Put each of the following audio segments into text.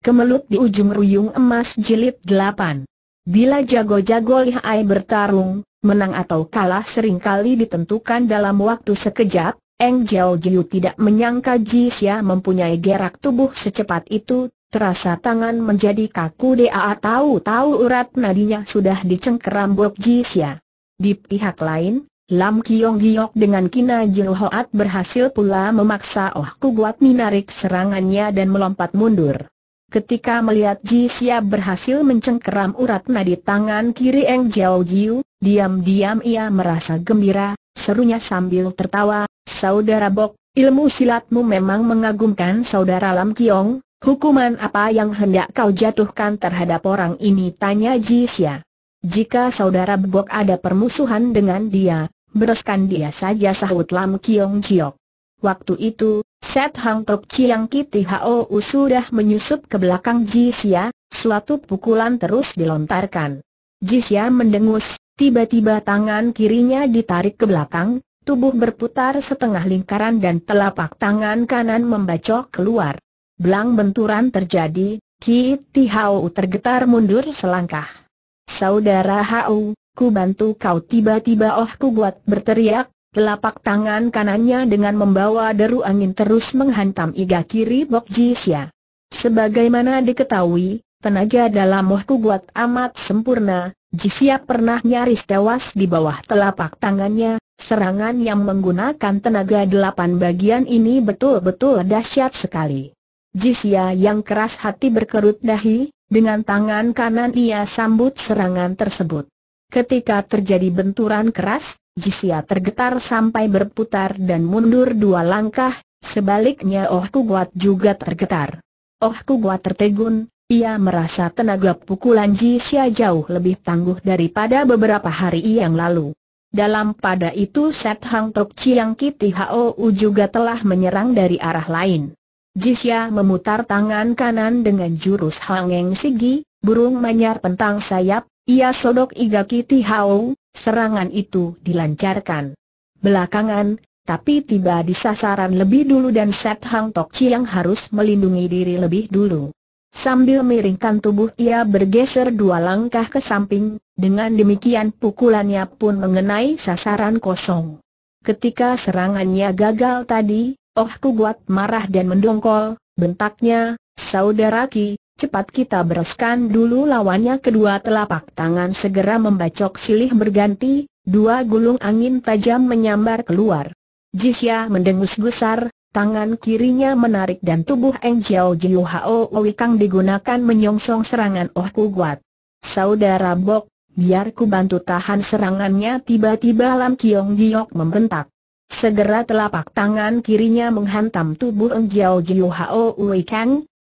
Kemelut di ujung ruyung emas jilid 8. Bila jago-jago lihai bertarung, menang atau kalah seringkali ditentukan dalam waktu sekejap, Eng Jiao Jiu tidak menyangka Ji Xia mempunyai gerak tubuh secepat itu, terasa tangan menjadi kaku dia tahu-tahu urat nadinya sudah dicengkeram Bok Ji Xia. Di pihak lain, Lam Kiong Giok dengan Kina Jiu Hoat berhasil pula memaksa Oh Guat menarik serangannya dan melompat mundur. Ketika melihat Ji Xia berhasil mencengkeram urat nadi tangan kiri Eng Jiao Jiu, diam-diam ia merasa gembira, serunya sambil tertawa, Saudara Bok, ilmu silatmu memang mengagumkan Saudara Lam Kiong, hukuman apa yang hendak kau jatuhkan terhadap orang ini? Tanya Ji Xia. Jika Saudara Bok ada permusuhan dengan dia, bereskan dia saja sahut Lam Kiong Jiok. Waktu itu, Set Hang Tok Chiang Kiti Hou sudah menyusup ke belakang Xia, suatu pukulan terus dilontarkan. Xia mendengus, tiba-tiba tangan kirinya ditarik ke belakang, tubuh berputar setengah lingkaran dan telapak tangan kanan membacok keluar. Belang benturan terjadi, Kiti Hou tergetar mundur selangkah. Saudara Hau, ku bantu kau tiba-tiba oh ku buat berteriak, Telapak tangan kanannya dengan membawa deru angin terus menghantam iga kiri Bok Jisya. Sebagaimana diketahui, tenaga dalam Mohku buat amat sempurna, Jisya pernah nyaris tewas di bawah telapak tangannya, serangan yang menggunakan tenaga delapan bagian ini betul-betul dahsyat sekali. Jisya yang keras hati berkerut dahi, dengan tangan kanan ia sambut serangan tersebut. Ketika terjadi benturan keras, Jisia tergetar sampai berputar dan mundur dua langkah, sebaliknya Oh Kuguat juga tergetar. Oh Kuguat tertegun, ia merasa tenaga pukulan Jisia jauh lebih tangguh daripada beberapa hari yang lalu. Dalam pada itu Set Hang Tok Chiang Kiti Hou juga telah menyerang dari arah lain. Jisya memutar tangan kanan dengan jurus Hangeng Sigi, burung manyar pentang sayap, ia sodok Iga Kiti hau, serangan itu dilancarkan. Belakangan, tapi tiba di sasaran lebih dulu dan Set Hang Tok Chiang harus melindungi diri lebih dulu. Sambil miringkan tubuh ia bergeser dua langkah ke samping, dengan demikian pukulannya pun mengenai sasaran kosong. Ketika serangannya gagal tadi, Oh Kuguat marah dan mendongkol, bentaknya, saudara Ki, Cepat kita bereskan dulu lawannya kedua telapak tangan segera membacok silih berganti, dua gulung angin tajam menyambar keluar. Jisya mendengus besar, tangan kirinya menarik dan tubuh Eng Jiao Jiu Hao Wikang digunakan menyongsong serangan Oh Ku Saudara Bok, biar ku bantu tahan serangannya tiba-tiba Lam Kiong Giok membentak. Segera telapak tangan kirinya menghantam tubuh Eng Jiao Jiu Hao Wei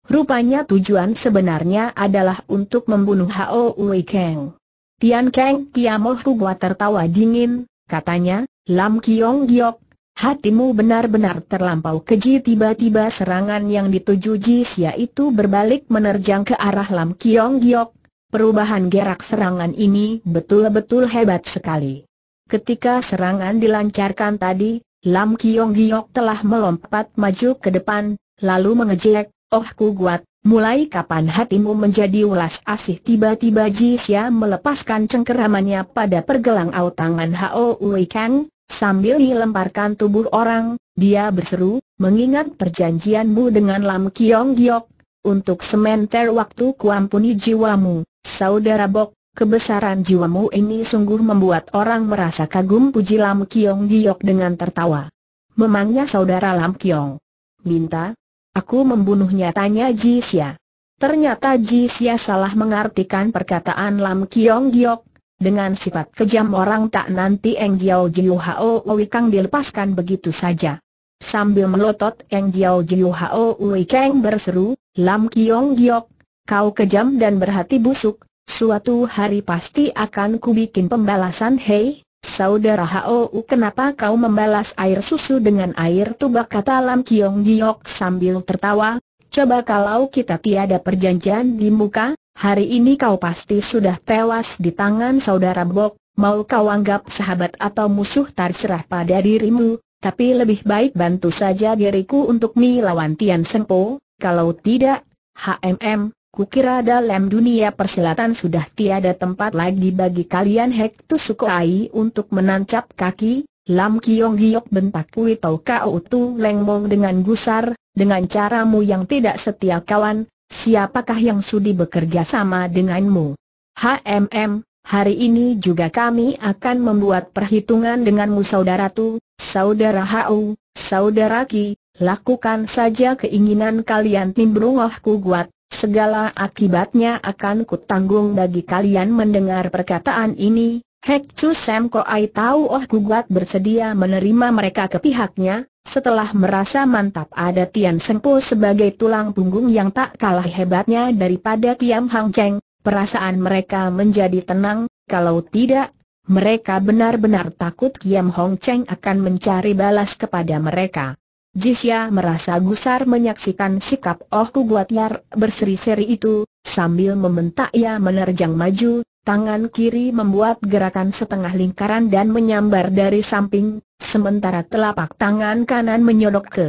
Rupanya tujuan sebenarnya adalah untuk membunuh Hao Wei Kang. Tian Kang Tiamoh Kugua tertawa dingin, katanya, Lam Kiong Giok, hatimu benar-benar terlampau keji tiba-tiba serangan yang dituju Jisia itu berbalik menerjang ke arah Lam Kiong Giok. Perubahan gerak serangan ini betul-betul hebat sekali. Ketika serangan dilancarkan tadi, Lam Kiong Giok telah melompat maju ke depan, lalu mengejek, Oh ku guat, mulai kapan hatimu menjadi ulas asih tiba-tiba Jisya melepaskan cengkeramannya pada pergelang autangan tangan Hao Wei Kang, sambil dilemparkan tubuh orang, dia berseru, mengingat perjanjianmu dengan Lam Kiong Giok, untuk sementer waktu kuampuni jiwamu, saudara Bok, kebesaran jiwamu ini sungguh membuat orang merasa kagum puji Lam Kiong Giok dengan tertawa. Memangnya saudara Lam Kiong minta, Aku membunuhnya tanya Jisya. Ternyata Jisya salah mengartikan perkataan Lam Kiong Giok. Dengan sifat kejam orang tak nanti Eng Jiao Jiu Hao Ui Kang dilepaskan begitu saja. Sambil melotot Eng Jiao Jiu Hao Ui Kang berseru, Lam Kiong Giok, kau kejam dan berhati busuk, suatu hari pasti akan kubikin pembalasan hei. Saudara Hou kenapa kau membalas air susu dengan air Tuba kata Lam Kiong Giok sambil tertawa, coba kalau kita tiada perjanjian di muka, hari ini kau pasti sudah tewas di tangan saudara Bok, mau kau anggap sahabat atau musuh terserah pada dirimu, tapi lebih baik bantu saja diriku untuk melawan Tian Sengpo, kalau tidak, HMM, Kukira dalam dunia persilatan sudah tiada tempat lagi bagi kalian Hek Ai untuk menancap kaki, Lam Kiong Giok bentak Kui Tau Kau Tu Leng Mong dengan gusar, dengan caramu yang tidak setia kawan, siapakah yang sudi bekerja sama denganmu? HMM, hari ini juga kami akan membuat perhitungan denganmu saudara Tu, saudara Hau, saudara Ki, lakukan saja keinginan kalian Nimbrungoh Ku Guat, Segala akibatnya akan kutanggung bagi kalian mendengar perkataan ini, Hek Chu Sam Ko Ai tahu Oh Gugat bersedia menerima mereka ke pihaknya, setelah merasa mantap ada Tian Sengpo sebagai tulang punggung yang tak kalah hebatnya daripada Tian Hang Cheng, perasaan mereka menjadi tenang, kalau tidak, mereka benar-benar takut Tian Hong Cheng akan mencari balas kepada mereka. Jisya merasa gusar menyaksikan sikap Oh Kuguatyar berseri-seri itu, sambil membentak ia menerjang maju, tangan kiri membuat gerakan setengah lingkaran dan menyambar dari samping, sementara telapak tangan kanan menyodok ke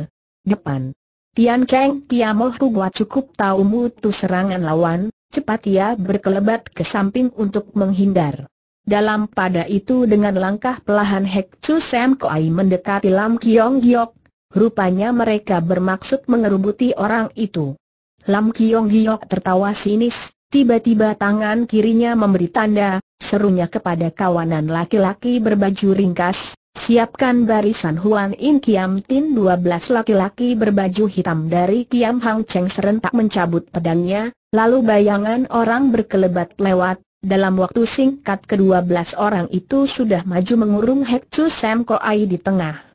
depan. Tian Keng Tiamoh Kuguat cukup tahu mutu serangan lawan, cepat ia berkelebat ke samping untuk menghindar. Dalam pada itu dengan langkah pelahan Hek Chu Sam Koai mendekati Lam Kiong Giok, Rupanya mereka bermaksud mengerubuti orang itu. Lam Kiong Giok tertawa sinis, tiba-tiba tangan kirinya memberi tanda, serunya kepada kawanan laki-laki berbaju ringkas, siapkan barisan Huan In Kiam Tin 12 laki-laki berbaju hitam dari Kiam Hang Cheng serentak mencabut pedangnya, lalu bayangan orang berkelebat lewat, dalam waktu singkat ke-12 orang itu sudah maju mengurung Hek Chu Sam Ko Ai di tengah.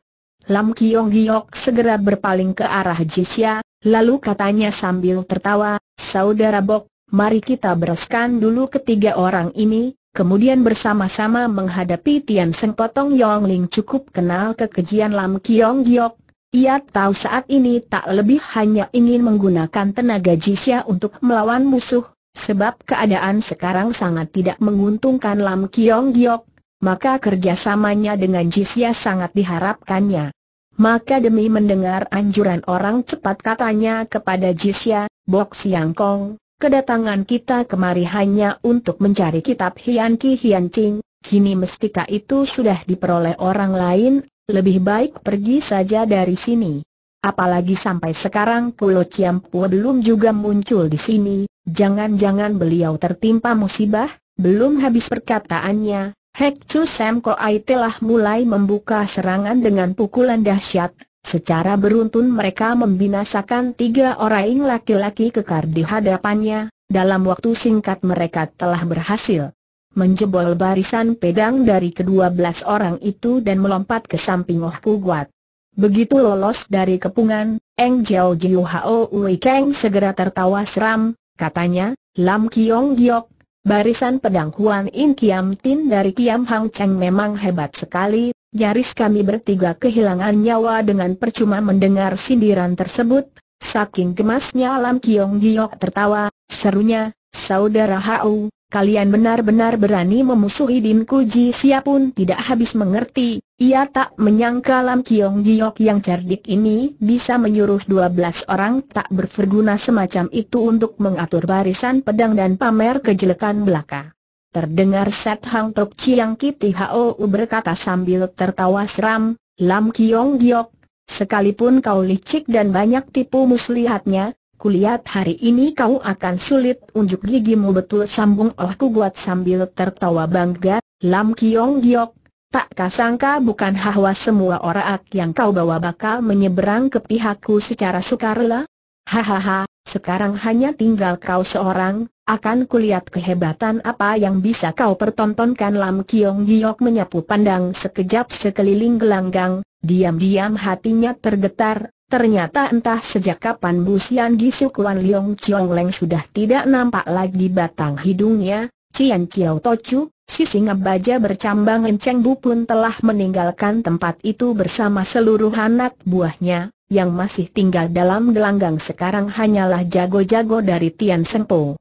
Lam Kiong Giok segera berpaling ke arah Jisya, lalu katanya sambil tertawa, Saudara Bok, mari kita bereskan dulu ketiga orang ini, kemudian bersama-sama menghadapi Tian Seng Potong Yong Ling cukup kenal kekejian Lam Kiong Giok. Ia tahu saat ini tak lebih hanya ingin menggunakan tenaga Jisya untuk melawan musuh, sebab keadaan sekarang sangat tidak menguntungkan Lam Kiong Giok, maka kerjasamanya dengan Jisya sangat diharapkannya. Maka demi mendengar anjuran orang cepat katanya kepada Jisya, Bok Siang Kong, kedatangan kita kemari hanya untuk mencari kitab Hian Ki Hian Ching, kini mestika itu sudah diperoleh orang lain, lebih baik pergi saja dari sini. Apalagi sampai sekarang Pulau Ciampua belum juga muncul di sini, jangan-jangan beliau tertimpa musibah, belum habis perkataannya, Hek Chu Sam Ai telah mulai membuka serangan dengan pukulan dahsyat. Secara beruntun mereka membinasakan tiga orang laki-laki kekar di hadapannya, dalam waktu singkat mereka telah berhasil menjebol barisan pedang dari kedua belas orang itu dan melompat ke samping Oh Kuat. Begitu lolos dari kepungan, Eng Jiao Jiu Hao Wei Kang segera tertawa seram, katanya, Lam Kiong Giok, Barisan pedang Huan In Kiam Tin dari Kiam Hang Cheng memang hebat sekali, nyaris kami bertiga kehilangan nyawa dengan percuma mendengar sindiran tersebut, saking gemasnya Lam Kiong Giok tertawa, serunya, Saudara Hau, kalian benar-benar berani memusuhi Dim Kuji Siapun tidak habis mengerti, ia tak menyangka Lam Kiong Giok yang cerdik ini bisa menyuruh 12 orang tak berguna semacam itu untuk mengatur barisan pedang dan pamer kejelekan belaka. Terdengar Set Hang Tok Chiang Kiti Hou berkata sambil tertawa seram, Lam Kiong Giok, sekalipun kau licik dan banyak tipu muslihatnya, kulihat hari ini kau akan sulit unjuk gigimu betul sambung Oh Ku Buat sambil tertawa bangga, Lam Kiong Giok Tak kasangka bukan hawa semua orang yang kau bawa bakal menyeberang ke pihakku secara sukarela? Hahaha, sekarang hanya tinggal kau seorang, akan kulihat kehebatan apa yang bisa kau pertontonkan Lam Kiong Giok menyapu pandang sekejap sekeliling gelanggang, diam-diam hatinya tergetar, ternyata entah sejak kapan busian di sukuan Leong Chiong Leng sudah tidak nampak lagi batang hidungnya, Cian Kiao Tocu, si singa baja bercambang enceng bu pun telah meninggalkan tempat itu bersama seluruh anak buahnya, yang masih tinggal dalam gelanggang sekarang hanyalah jago-jago dari Tian Sempo.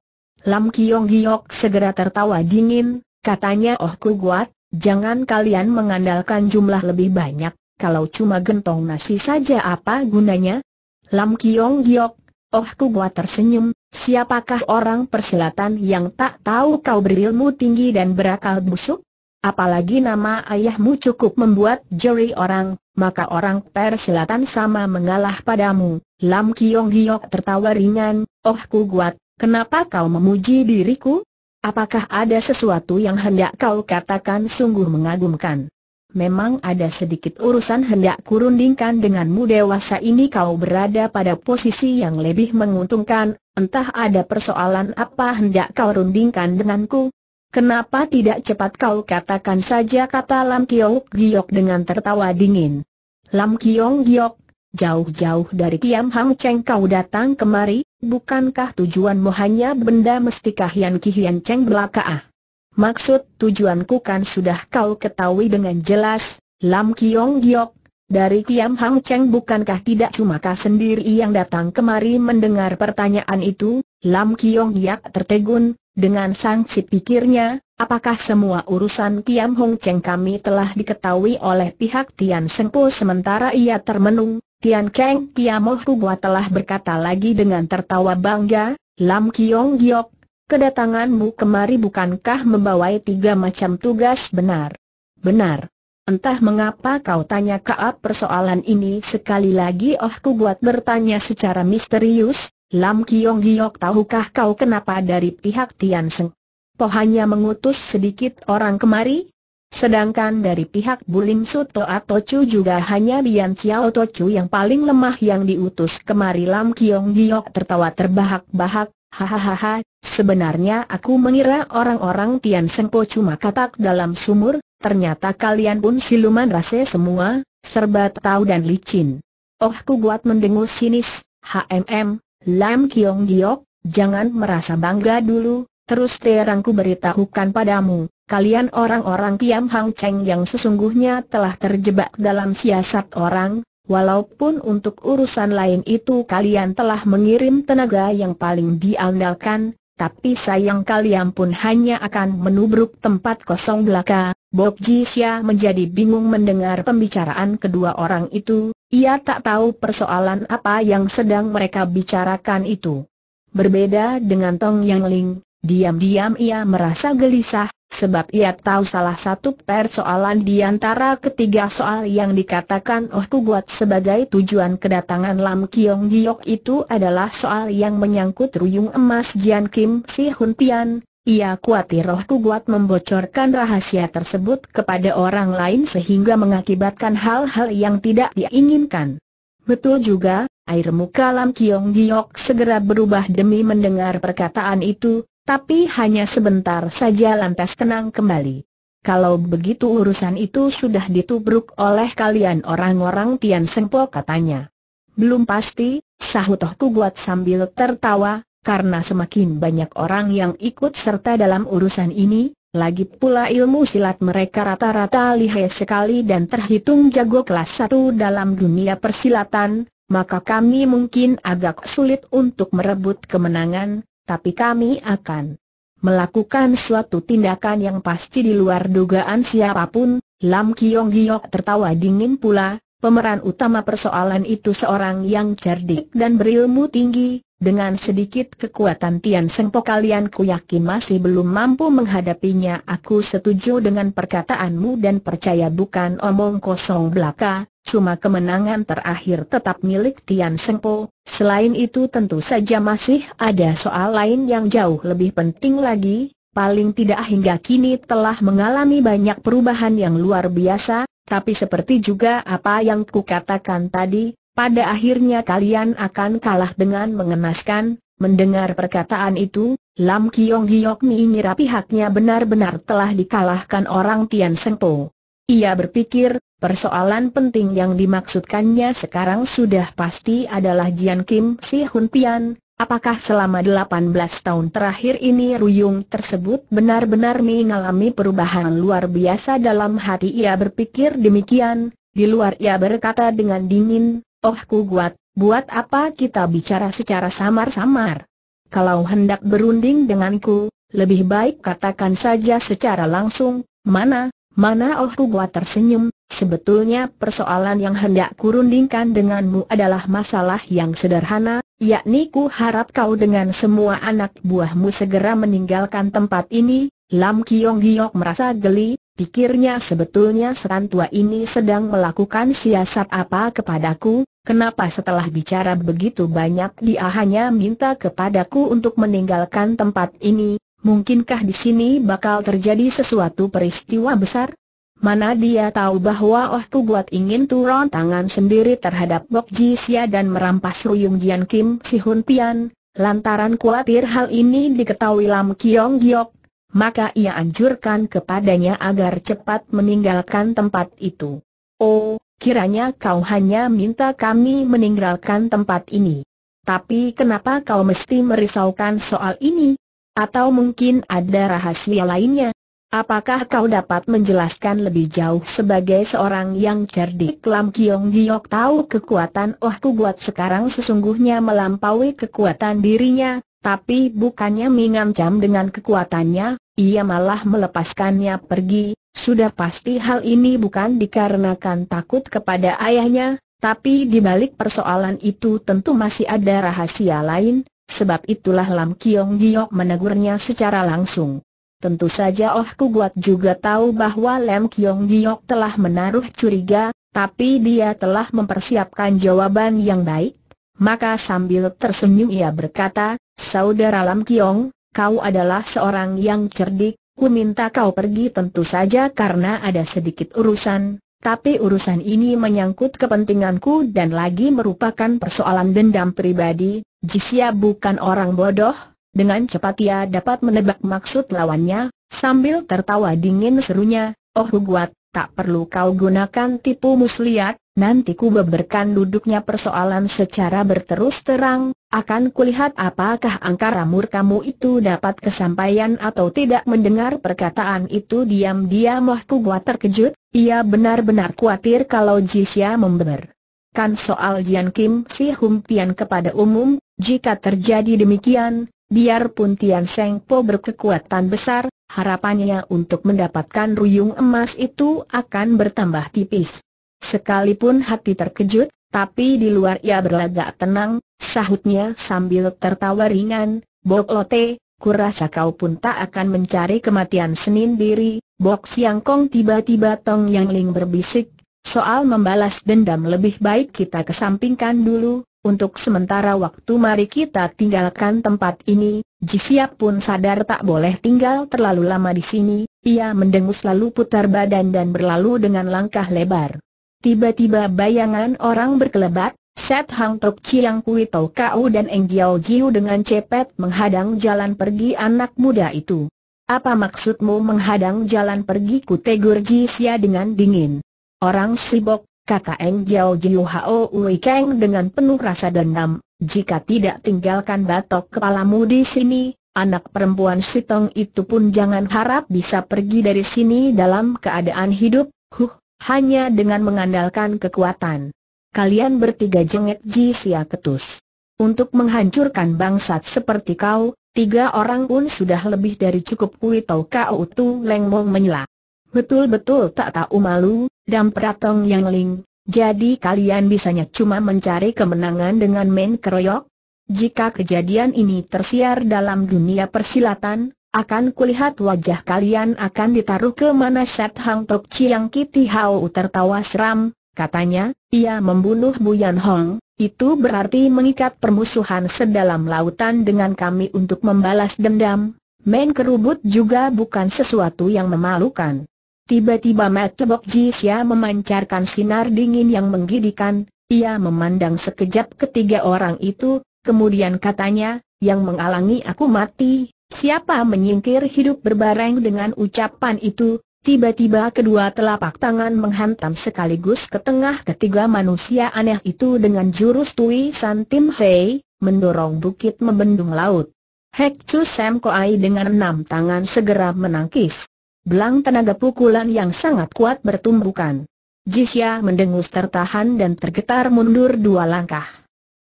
Lam Kiong Giok segera tertawa dingin, katanya Oh Ku Guat, jangan kalian mengandalkan jumlah lebih banyak, kalau cuma gentong nasi saja apa gunanya? Lam Kiong Giok, Oh Ku Guat tersenyum, Siapakah orang perselatan yang tak tahu kau berilmu tinggi dan berakal busuk? Apalagi nama ayahmu cukup membuat juri orang, maka orang perselatan sama mengalah padamu. Lam Kiong Giok tertawa ringan, oh ku kuat, kenapa kau memuji diriku? Apakah ada sesuatu yang hendak kau katakan sungguh mengagumkan? Memang ada sedikit urusan hendak kurundingkan denganmu dewasa ini kau berada pada posisi yang lebih menguntungkan, entah ada persoalan apa hendak kau rundingkan denganku. Kenapa tidak cepat kau katakan saja kata Lam Kiong Giok dengan tertawa dingin. Lam Kiong Giok, jauh-jauh dari Kiam Hang Cheng kau datang kemari, bukankah tujuanmu hanya benda mestikah Yan Ki Hian Cheng belakaah? Maksud tujuanku kan sudah kau ketahui dengan jelas, Lam Kiong Giok, dari Tiam Hang Cheng bukankah tidak cuma kau sendiri yang datang kemari mendengar pertanyaan itu? Lam Kiong Giok tertegun, dengan sangsi pikirnya, apakah semua urusan Tiam Hong Cheng kami telah diketahui oleh pihak Tian Sengpo sementara ia termenung? Tian Keng Tiamoh Kubwa telah berkata lagi dengan tertawa bangga, Lam Kiong Giok, kedatanganmu kemari bukankah membawa tiga macam tugas benar? Benar. Entah mengapa kau tanya ke Kaap persoalan ini sekali lagi Oh ku buat bertanya secara misterius, Lam Kiong Giok tahukah kau kenapa dari pihak Tian Seng? Po hanya mengutus sedikit orang kemari? Sedangkan dari pihak Bulim Suto atau Chu juga hanya Bian Xiao Chu yang paling lemah yang diutus kemari Lam Kiong Giok tertawa terbahak-bahak, Hahaha, sebenarnya aku mengira orang-orang Tian Sengpo cuma katak dalam sumur, ternyata kalian pun siluman rase semua, serba tahu dan licin. Oh ku buat mendengus sinis, HMM, Lam Kiong Giok, jangan merasa bangga dulu, terus terangku beritahukan padamu, kalian orang-orang Tiam Hang Cheng yang sesungguhnya telah terjebak dalam siasat orang, Walaupun untuk urusan lain itu kalian telah mengirim tenaga yang paling diandalkan, tapi sayang kalian pun hanya akan menubruk tempat kosong belaka. Bob Jisya menjadi bingung mendengar pembicaraan kedua orang itu, ia tak tahu persoalan apa yang sedang mereka bicarakan itu. Berbeda dengan Tong Yang Ling, diam-diam ia merasa gelisah, sebab ia tahu salah satu persoalan di antara ketiga soal yang dikatakan Oh Kuguat sebagai tujuan kedatangan Lam Kiong Giok itu adalah soal yang menyangkut ruyung emas Jian Kim Si Hun Tian. Ia khawatir Roh Kuguat membocorkan rahasia tersebut kepada orang lain sehingga mengakibatkan hal-hal yang tidak diinginkan. Betul juga, air muka Lam Kiong Giok segera berubah demi mendengar perkataan itu, tapi hanya sebentar saja lantas tenang kembali. Kalau begitu urusan itu sudah ditubruk oleh kalian orang-orang Tian Sengpo katanya. Belum pasti, sahut Toh sambil tertawa, karena semakin banyak orang yang ikut serta dalam urusan ini, lagi pula ilmu silat mereka rata-rata lihai sekali dan terhitung jago kelas satu dalam dunia persilatan, maka kami mungkin agak sulit untuk merebut kemenangan, tapi kami akan melakukan suatu tindakan yang pasti di luar dugaan siapapun. Lam Kiong Giok tertawa dingin pula, pemeran utama persoalan itu seorang yang cerdik dan berilmu tinggi, dengan sedikit kekuatan Tian Sengpo kalian ku yakin masih belum mampu menghadapinya Aku setuju dengan perkataanmu dan percaya bukan omong kosong belaka Cuma kemenangan terakhir tetap milik Tian Sengpo, selain itu tentu saja masih ada soal lain yang jauh lebih penting lagi, paling tidak hingga kini telah mengalami banyak perubahan yang luar biasa, tapi seperti juga apa yang kukatakan tadi, pada akhirnya kalian akan kalah dengan mengenaskan, mendengar perkataan itu, Lam Kiong Giok mengira pihaknya benar-benar telah dikalahkan orang Tian Sengpo. Ia berpikir, Persoalan penting yang dimaksudkannya sekarang sudah pasti adalah Jian Kim Si Hun Pian, apakah selama 18 tahun terakhir ini Ruyung tersebut benar-benar mengalami perubahan luar biasa dalam hati ia berpikir demikian, di luar ia berkata dengan dingin, oh ku kuat, buat apa kita bicara secara samar-samar? Kalau hendak berunding denganku, lebih baik katakan saja secara langsung, mana, mana oh ku kuat tersenyum, Sebetulnya persoalan yang hendak kurundingkan denganmu adalah masalah yang sederhana, yakni ku harap kau dengan semua anak buahmu segera meninggalkan tempat ini, Lam Kiong Giok merasa geli, pikirnya sebetulnya serantua tua ini sedang melakukan siasat apa kepadaku, kenapa setelah bicara begitu banyak dia hanya minta kepadaku untuk meninggalkan tempat ini, mungkinkah di sini bakal terjadi sesuatu peristiwa besar? Mana dia tahu bahwa Oh Tu Buat ingin turun tangan sendiri terhadap Bok Ji Sia dan merampas Ruyung Jian Kim Si Hun Tian, lantaran khawatir hal ini diketahui Lam Kiong Giok, maka ia anjurkan kepadanya agar cepat meninggalkan tempat itu. Oh, kiranya kau hanya minta kami meninggalkan tempat ini. Tapi kenapa kau mesti merisaukan soal ini? Atau mungkin ada rahasia lainnya? Apakah kau dapat menjelaskan lebih jauh sebagai seorang yang cerdik? Lam Kiong Giok tahu kekuatan Oh Ku Buat sekarang sesungguhnya melampaui kekuatan dirinya, tapi bukannya mengancam dengan kekuatannya, ia malah melepaskannya pergi. Sudah pasti hal ini bukan dikarenakan takut kepada ayahnya, tapi di balik persoalan itu tentu masih ada rahasia lain, sebab itulah Lam Kiong Giok menegurnya secara langsung. Tentu saja Oh Kuguat juga tahu bahwa Lem Kiong Giok telah menaruh curiga, tapi dia telah mempersiapkan jawaban yang baik. Maka sambil tersenyum ia berkata, Saudara Lam Kiong, kau adalah seorang yang cerdik, ku minta kau pergi tentu saja karena ada sedikit urusan, tapi urusan ini menyangkut kepentinganku dan lagi merupakan persoalan dendam pribadi, Jisya bukan orang bodoh, dengan cepat ia dapat menebak maksud lawannya, sambil tertawa dingin serunya, Oh Huguat, tak perlu kau gunakan tipu muslihat, nanti ku beberkan duduknya persoalan secara berterus terang, akan kulihat apakah angkara murkamu itu dapat kesampaian atau tidak mendengar perkataan itu diam-diam Oh Huguat terkejut, ia benar-benar khawatir kalau Jisya membenar. Kan soal Jian Kim Si humpian kepada umum, jika terjadi demikian, Biarpun Tian Seng Po berkekuatan besar, harapannya untuk mendapatkan ruyung emas itu akan bertambah tipis. Sekalipun hati terkejut, tapi di luar ia berlagak tenang, sahutnya sambil tertawa ringan, Bok Lote, kurasa kau pun tak akan mencari kematian Senin diri, Bok Siang Kong tiba-tiba Tong Yang Ling berbisik, soal membalas dendam lebih baik kita kesampingkan dulu, untuk sementara waktu mari kita tinggalkan tempat ini, Siap pun sadar tak boleh tinggal terlalu lama di sini, ia mendengus lalu putar badan dan berlalu dengan langkah lebar. Tiba-tiba bayangan orang berkelebat, Set Hang Tok Chiang Kui Tau Kau dan Eng Jiao Jiu dengan cepet menghadang jalan pergi anak muda itu. Apa maksudmu menghadang jalan pergi ku tegur Siap dengan dingin. Orang sibuk, kata Eng Jiao Jiu Hao Wei Kang dengan penuh rasa dendam, jika tidak tinggalkan batok kepalamu di sini, anak perempuan Sitong itu pun jangan harap bisa pergi dari sini dalam keadaan hidup, huh, hanya dengan mengandalkan kekuatan. Kalian bertiga jengek Ji Sia Ketus. Untuk menghancurkan bangsat seperti kau, tiga orang pun sudah lebih dari cukup Kui Tau Kau Tu Leng Mong menyela. Betul-betul tak tahu malu, dan peratong yang ling, jadi kalian bisanya cuma mencari kemenangan dengan main keroyok? Jika kejadian ini tersiar dalam dunia persilatan, akan kulihat wajah kalian akan ditaruh ke mana Sat Hang Tok Chiang Kiti Hao tertawa seram, katanya, ia membunuh Buyan Hong, itu berarti mengikat permusuhan sedalam lautan dengan kami untuk membalas dendam, main kerubut juga bukan sesuatu yang memalukan. Tiba-tiba mata Bok Jisya memancarkan sinar dingin yang menggidikan, ia memandang sekejap ketiga orang itu, kemudian katanya, yang mengalangi aku mati, siapa menyingkir hidup berbareng dengan ucapan itu, tiba-tiba kedua telapak tangan menghantam sekaligus ke tengah ketiga manusia aneh itu dengan jurus Tui San Tim Hei, mendorong bukit membendung laut. Hek Chu Sam Koai dengan enam tangan segera menangkis belang tenaga pukulan yang sangat kuat bertumbukan. Jisya mendengus tertahan dan tergetar mundur dua langkah.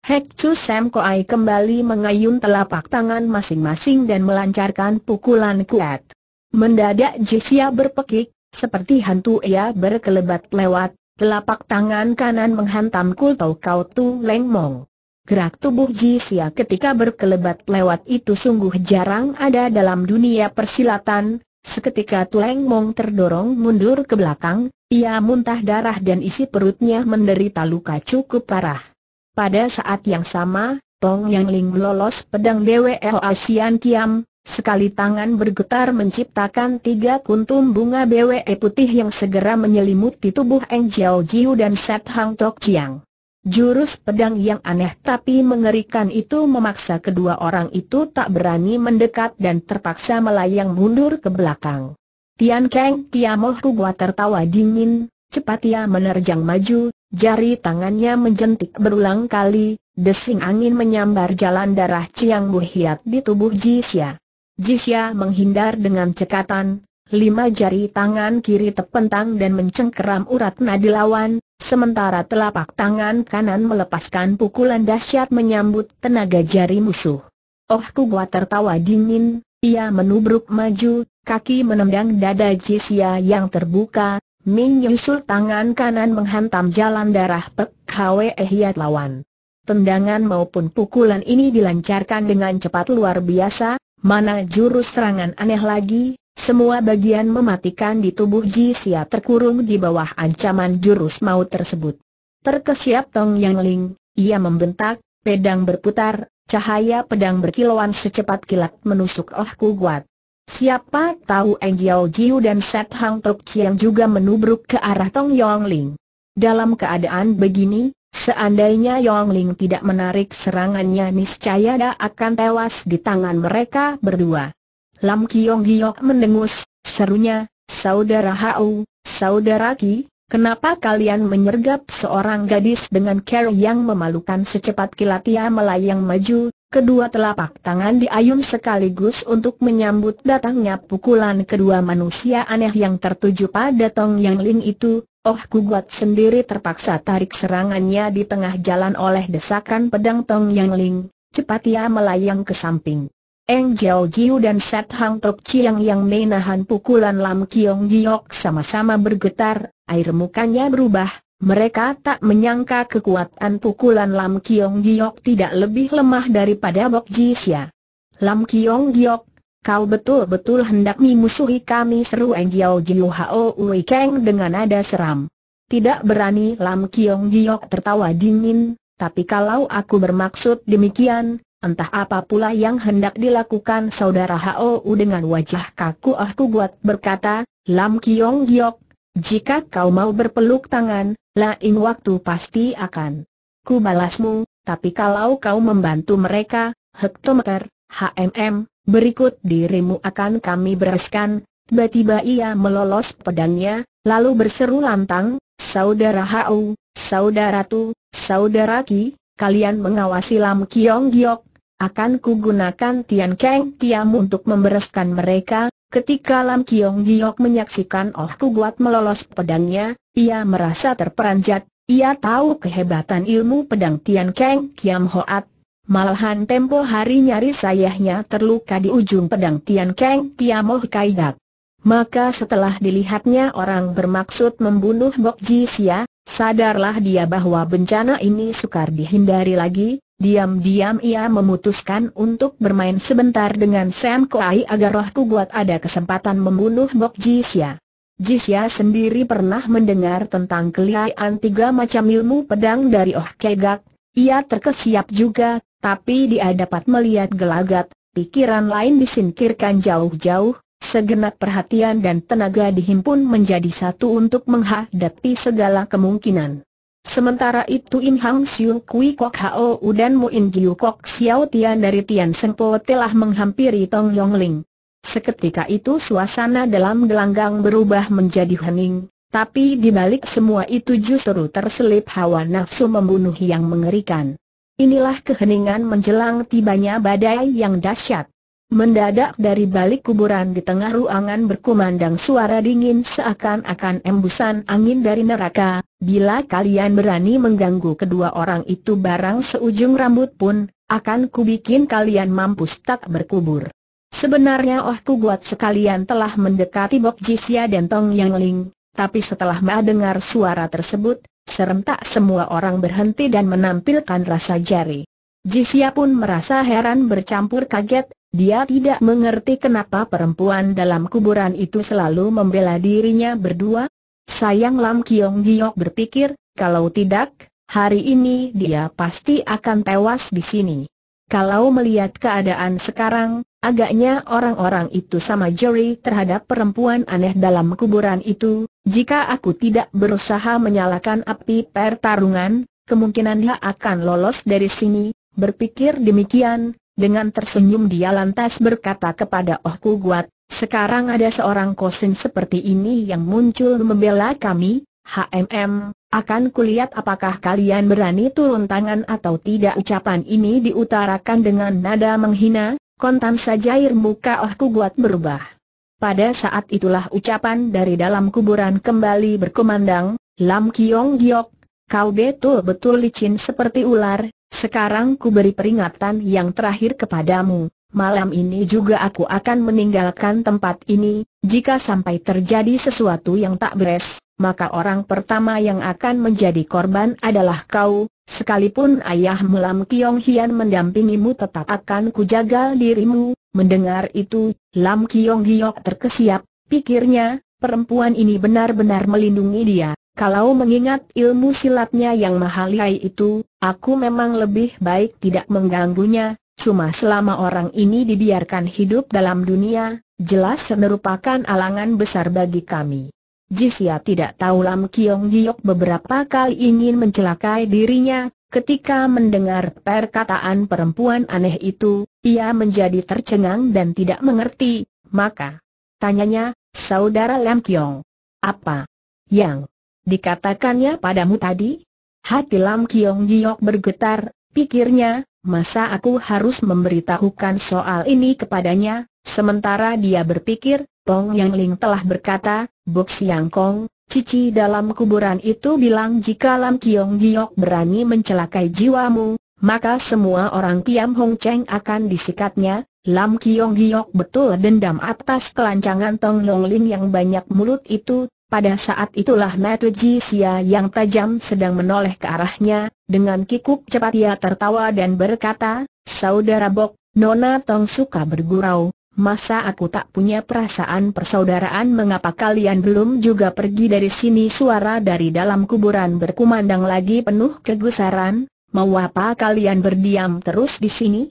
Hek Chu Sam Koai kembali mengayun telapak tangan masing-masing dan melancarkan pukulan kuat. Mendadak Jisya berpekik, seperti hantu ia berkelebat lewat, telapak tangan kanan menghantam Kultau Kau Tu Leng Mong. Gerak tubuh Jisya ketika berkelebat lewat itu sungguh jarang ada dalam dunia persilatan, Seketika tuleng Mong terdorong mundur ke belakang, ia muntah darah dan isi perutnya menderita luka cukup parah. Pada saat yang sama, Tong Yang Ling lolos pedang BWL Asian Kiam, sekali tangan bergetar menciptakan tiga kuntum bunga BWE e putih yang segera menyelimuti tubuh Eng Jiao Jiu dan Set Hang Tok Chiang. Jurus pedang yang aneh tapi mengerikan itu memaksa kedua orang itu tak berani mendekat dan terpaksa melayang mundur ke belakang. Tian Kang Tiamoh Kubwa tertawa dingin, cepat ia menerjang maju, jari tangannya menjentik berulang kali, desing angin menyambar jalan darah Chiang Buhiat di tubuh Jisya. Jisya menghindar dengan cekatan, lima jari tangan kiri terpentang dan mencengkeram urat nadi lawan, sementara telapak tangan kanan melepaskan pukulan dahsyat menyambut tenaga jari musuh. Oh Kugwa tertawa dingin, ia menubruk maju, kaki menendang dada Jisya yang terbuka, menyusul tangan kanan menghantam jalan darah Pek Hwe Ehyat lawan. Tendangan maupun pukulan ini dilancarkan dengan cepat luar biasa, mana jurus serangan aneh lagi, semua bagian mematikan di tubuh Ji Xia terkurung di bawah ancaman jurus maut tersebut. Terkesiap Tong Yang Ling, ia membentak, pedang berputar, cahaya pedang berkilauan secepat kilat menusuk Oh kuat. Siapa tahu Eng Jiao Jiu dan Set Hang Tok Chiang juga menubruk ke arah Tong Yang Ling. Dalam keadaan begini, Seandainya Yong Ling tidak menarik serangannya niscaya dia akan tewas di tangan mereka berdua. Lam Kiong Giok mendengus, serunya, Saudara Hau, Saudara Ki, Kenapa kalian menyergap seorang gadis dengan care yang memalukan secepat kilat ia melayang maju, kedua telapak tangan diayun sekaligus untuk menyambut datangnya pukulan kedua manusia aneh yang tertuju pada Tong Yang Ling itu, Oh Kuguat sendiri terpaksa tarik serangannya di tengah jalan oleh desakan pedang Tong Yang Ling, cepat ia melayang ke samping. Angel Jiu dan Sat Hang Tok Chiang yang menahan pukulan Lam Kiong Giok sama-sama bergetar, air mukanya berubah, mereka tak menyangka kekuatan pukulan Lam Kiong Giok tidak lebih lemah daripada Bok Jisya. Lam Kiong Giok, kau betul-betul hendak memusuhi kami seru Angel Jiu Hao Wei Kang dengan nada seram. Tidak berani Lam Kiong Giok tertawa dingin, tapi kalau aku bermaksud demikian, Entah apa pula yang hendak dilakukan saudara Hou dengan wajah kaku Aku ah buat berkata, Lam Kiong Giok, jika kau mau berpeluk tangan, lain waktu pasti akan ku balasmu, tapi kalau kau membantu mereka, hektometer, HMM, berikut dirimu akan kami bereskan. Tiba-tiba ia melolos pedangnya, lalu berseru lantang, Saudara Hau, Saudara Tu, Saudara Ki, kalian mengawasi Lam Kiong Giok, akan kugunakan Tian Kang Tiam untuk membereskan mereka, ketika Lam Kiong Giok menyaksikan Oh Kuguat melolos pedangnya, ia merasa terperanjat, ia tahu kehebatan ilmu pedang Tian Kang Kiam Hoat. Malahan tempo hari nyari sayahnya terluka di ujung pedang Tian Kang Tiam Oh Kaidak. Maka setelah dilihatnya orang bermaksud membunuh Bok Ji Sia, sadarlah dia bahwa bencana ini sukar dihindari lagi, Diam-diam ia memutuskan untuk bermain sebentar dengan Sam Koai agar rohku buat ada kesempatan membunuh Bok Jisya. Jisya sendiri pernah mendengar tentang kelihatan tiga macam ilmu pedang dari Oh Kegak, ia terkesiap juga, tapi dia dapat melihat gelagat, pikiran lain disingkirkan jauh-jauh, segenap perhatian dan tenaga dihimpun menjadi satu untuk menghadapi segala kemungkinan. Sementara itu In Hang Siu Kui Kok Hao dan Muin Jiu Kok Xiao Tian dari Tian Po telah menghampiri Tong Yong Ling. Seketika itu suasana dalam gelanggang berubah menjadi hening, tapi di balik semua itu justru terselip hawa nafsu membunuh yang mengerikan. Inilah keheningan menjelang tibanya badai yang dahsyat. Mendadak dari balik kuburan di tengah ruangan berkumandang suara dingin seakan-akan embusan angin dari neraka, bila kalian berani mengganggu kedua orang itu barang seujung rambut pun, akan kubikin kalian mampus tak berkubur. Sebenarnya Oh buat sekalian telah mendekati Bok Jisya dan Tong Yang Ling, tapi setelah Ma dengar suara tersebut, serentak semua orang berhenti dan menampilkan rasa jari. Jisia pun merasa heran bercampur kaget, dia tidak mengerti kenapa perempuan dalam kuburan itu selalu membela dirinya berdua. Sayang Lam Kiong Giok berpikir, kalau tidak, hari ini dia pasti akan tewas di sini. Kalau melihat keadaan sekarang, agaknya orang-orang itu sama juri terhadap perempuan aneh dalam kuburan itu, jika aku tidak berusaha menyalakan api pertarungan, kemungkinan dia akan lolos dari sini, Berpikir demikian, dengan tersenyum dia lantas berkata kepada Oh Kuguat, sekarang ada seorang kosin seperti ini yang muncul membela kami, HMM, akan kulihat apakah kalian berani turun tangan atau tidak ucapan ini diutarakan dengan nada menghina, kontan saja air muka oh kuguat berubah. Pada saat itulah ucapan dari dalam kuburan kembali berkumandang, Lam Kiong Giok, kau betul-betul licin seperti ular, sekarang ku beri peringatan yang terakhir kepadamu, malam ini juga aku akan meninggalkan tempat ini, jika sampai terjadi sesuatu yang tak beres, maka orang pertama yang akan menjadi korban adalah kau, sekalipun ayah Lam Kiong Hian mendampingimu tetap akan kujaga dirimu, mendengar itu, Lam Kiong Hiok terkesiap, pikirnya, perempuan ini benar-benar melindungi dia. Kalau mengingat ilmu silatnya yang mahaliai itu, aku memang lebih baik tidak mengganggunya, cuma selama orang ini dibiarkan hidup dalam dunia, jelas merupakan alangan besar bagi kami. Jisya tidak tahu Lam Kiong Giok beberapa kali ingin mencelakai dirinya, ketika mendengar perkataan perempuan aneh itu, ia menjadi tercengang dan tidak mengerti, maka, tanyanya, saudara Lam Kiong, apa yang dikatakannya padamu tadi? Hati Lam Kiong Giok bergetar, pikirnya, masa aku harus memberitahukan soal ini kepadanya, sementara dia berpikir, Tong Yang Ling telah berkata, Buk Siang Kong, cici dalam kuburan itu bilang jika Lam Kiong Giok berani mencelakai jiwamu, maka semua orang Kiam Hong Cheng akan disikatnya, Lam Kiong Giok betul dendam atas kelancangan Tong Long Ling yang banyak mulut itu, pada saat itulah Matu Jisia yang tajam sedang menoleh ke arahnya, dengan kikuk cepat ia tertawa dan berkata, Saudara Bok, Nona Tong suka bergurau, masa aku tak punya perasaan persaudaraan mengapa kalian belum juga pergi dari sini suara dari dalam kuburan berkumandang lagi penuh kegusaran, mau apa kalian berdiam terus di sini?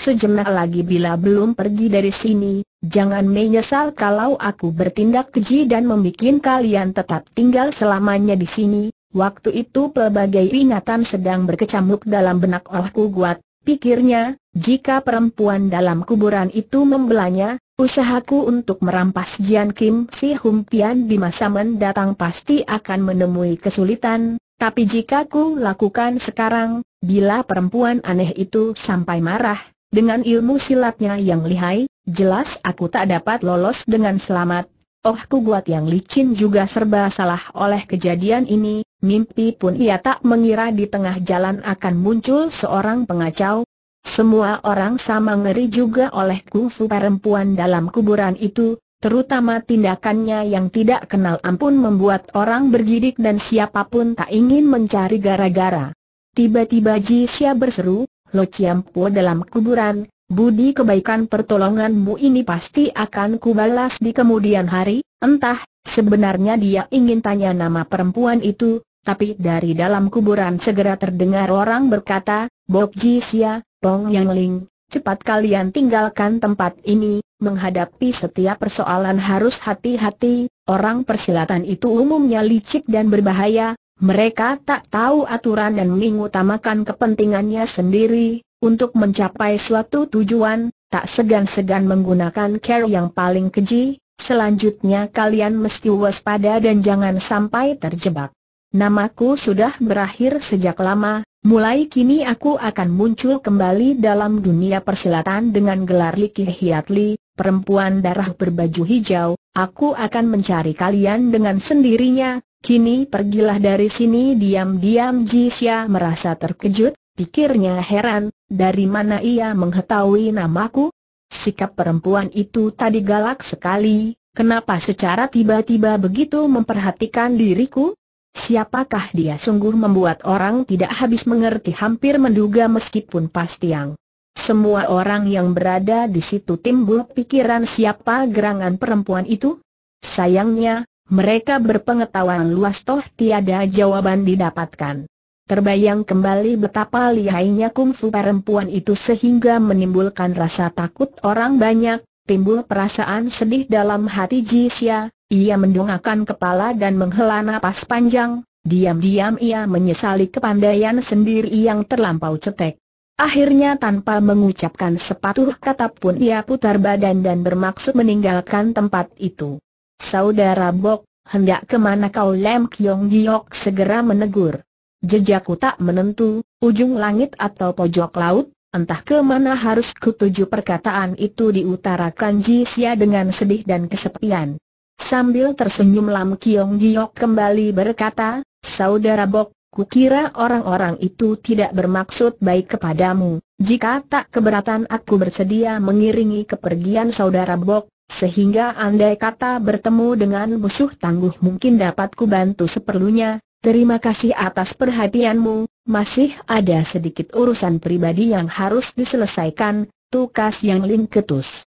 Sejenak lagi bila belum pergi dari sini, jangan menyesal kalau aku bertindak keji dan membuat kalian tetap tinggal selamanya di sini. Waktu itu pelbagai ingatan sedang berkecamuk dalam benak aku. Oh Guat, pikirnya, jika perempuan dalam kuburan itu membelanya, usahaku untuk merampas Jian Kim Si humpian di masa mendatang pasti akan menemui kesulitan, tapi jika ku lakukan sekarang, bila perempuan aneh itu sampai marah, dengan ilmu silatnya yang lihai, jelas aku tak dapat lolos dengan selamat. Oh kuguat yang licin juga serba salah oleh kejadian ini, mimpi pun ia tak mengira di tengah jalan akan muncul seorang pengacau. Semua orang sama ngeri juga oleh kungfu perempuan dalam kuburan itu, Terutama tindakannya yang tidak kenal ampun membuat orang bergidik dan siapapun tak ingin mencari gara-gara. Tiba-tiba Ji Jisya berseru, Lo Ciampo dalam kuburan, budi kebaikan pertolonganmu ini pasti akan kubalas di kemudian hari, entah, sebenarnya dia ingin tanya nama perempuan itu, tapi dari dalam kuburan segera terdengar orang berkata, Bok Ji Xia, Tong Yang Ling, cepat kalian tinggalkan tempat ini, menghadapi setiap persoalan harus hati-hati, orang persilatan itu umumnya licik dan berbahaya, mereka tak tahu aturan dan mengutamakan kepentingannya sendiri, untuk mencapai suatu tujuan, tak segan-segan menggunakan care yang paling keji, selanjutnya kalian mesti waspada dan jangan sampai terjebak. Namaku sudah berakhir sejak lama, mulai kini aku akan muncul kembali dalam dunia persilatan dengan gelar Liki Hiatli, perempuan darah berbaju hijau, aku akan mencari kalian dengan sendirinya, Kini pergilah dari sini diam-diam Jisya merasa terkejut, pikirnya heran, dari mana ia mengetahui namaku? Sikap perempuan itu tadi galak sekali, kenapa secara tiba-tiba begitu memperhatikan diriku? Siapakah dia sungguh membuat orang tidak habis mengerti hampir menduga meskipun pasti yang semua orang yang berada di situ timbul pikiran siapa gerangan perempuan itu? Sayangnya, mereka berpengetahuan luas toh tiada jawaban didapatkan. Terbayang kembali betapa lihainya kungfu perempuan itu sehingga menimbulkan rasa takut orang banyak, timbul perasaan sedih dalam hati Jisya, ia mendongakkan kepala dan menghela nafas panjang, diam-diam ia menyesali kepandaian sendiri yang terlampau cetek. Akhirnya tanpa mengucapkan sepatuh kata pun ia putar badan dan bermaksud meninggalkan tempat itu. Saudara Bok, hendak kemana kau Lem Kiong Giok segera menegur. Jejakku tak menentu, ujung langit atau pojok laut, entah kemana harus kutuju perkataan itu diutarakan Ji Sia dengan sedih dan kesepian. Sambil tersenyum Lam Kiong Giok kembali berkata, Saudara Bok, Kukira orang-orang itu tidak bermaksud baik kepadamu. Jika tak keberatan aku bersedia mengiringi kepergian saudara Bok, sehingga andai kata bertemu dengan musuh tangguh mungkin dapat bantu seperlunya, terima kasih atas perhatianmu, masih ada sedikit urusan pribadi yang harus diselesaikan, tukas yang lingketus.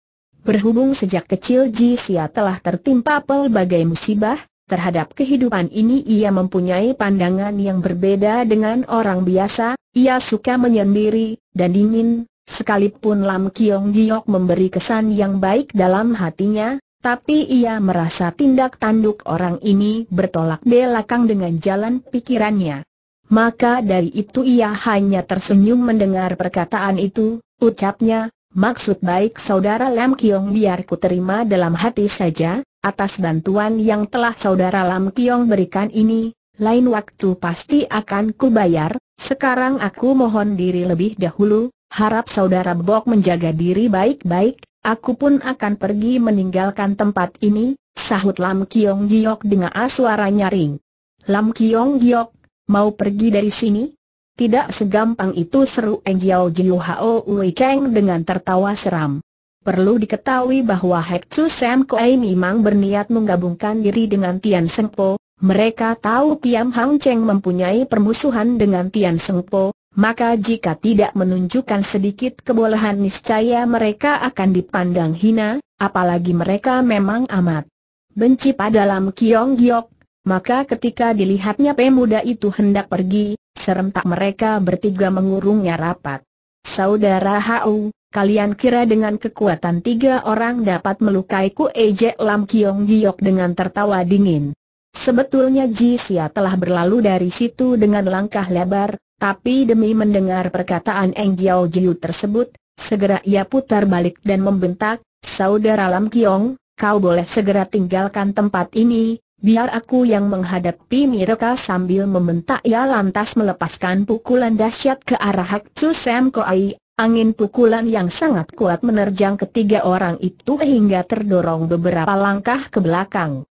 Berhubung sejak kecil Ji Xia telah tertimpa pelbagai musibah, terhadap kehidupan ini ia mempunyai pandangan yang berbeda dengan orang biasa, ia suka menyendiri, dan dingin, Sekalipun Lam Kiong Giok memberi kesan yang baik dalam hatinya, tapi ia merasa tindak tanduk orang ini bertolak belakang dengan jalan pikirannya. Maka dari itu ia hanya tersenyum mendengar perkataan itu, ucapnya, maksud baik saudara Lam Kiong biar ku terima dalam hati saja, atas bantuan yang telah saudara Lam Kiong berikan ini, lain waktu pasti akan kubayar, sekarang aku mohon diri lebih dahulu, Harap saudara Bok menjaga diri baik-baik, aku pun akan pergi meninggalkan tempat ini, sahut Lam Kiong Giok dengan suara nyaring. Lam Kiong Giok, mau pergi dari sini? Tidak segampang itu seru Eng Jiao Jiu Hao Wei Kang dengan tertawa seram. Perlu diketahui bahwa Hek Chu Sam Koei memang berniat menggabungkan diri dengan Tian Seng Po. Mereka tahu Piam Hang Cheng mempunyai permusuhan dengan Tian Seng Po, maka jika tidak menunjukkan sedikit kebolehan niscaya mereka akan dipandang hina, apalagi mereka memang amat benci pada Lam Kiong Giok, maka ketika dilihatnya pemuda itu hendak pergi, serentak mereka bertiga mengurungnya rapat. Saudara Hau, Kalian kira dengan kekuatan tiga orang dapat melukaiku? ejek Lam Kiong Giok dengan tertawa dingin. Sebetulnya Ji Sia telah berlalu dari situ dengan langkah lebar, tapi demi mendengar perkataan Eng Jiao Jiu tersebut, segera ia putar balik dan membentak, Saudara Lam Kiong, kau boleh segera tinggalkan tempat ini, biar aku yang menghadapi mereka sambil membentak ia lantas melepaskan pukulan dahsyat ke arah Hak Chu Sam Koai. Angin pukulan yang sangat kuat menerjang ketiga orang itu hingga terdorong beberapa langkah ke belakang.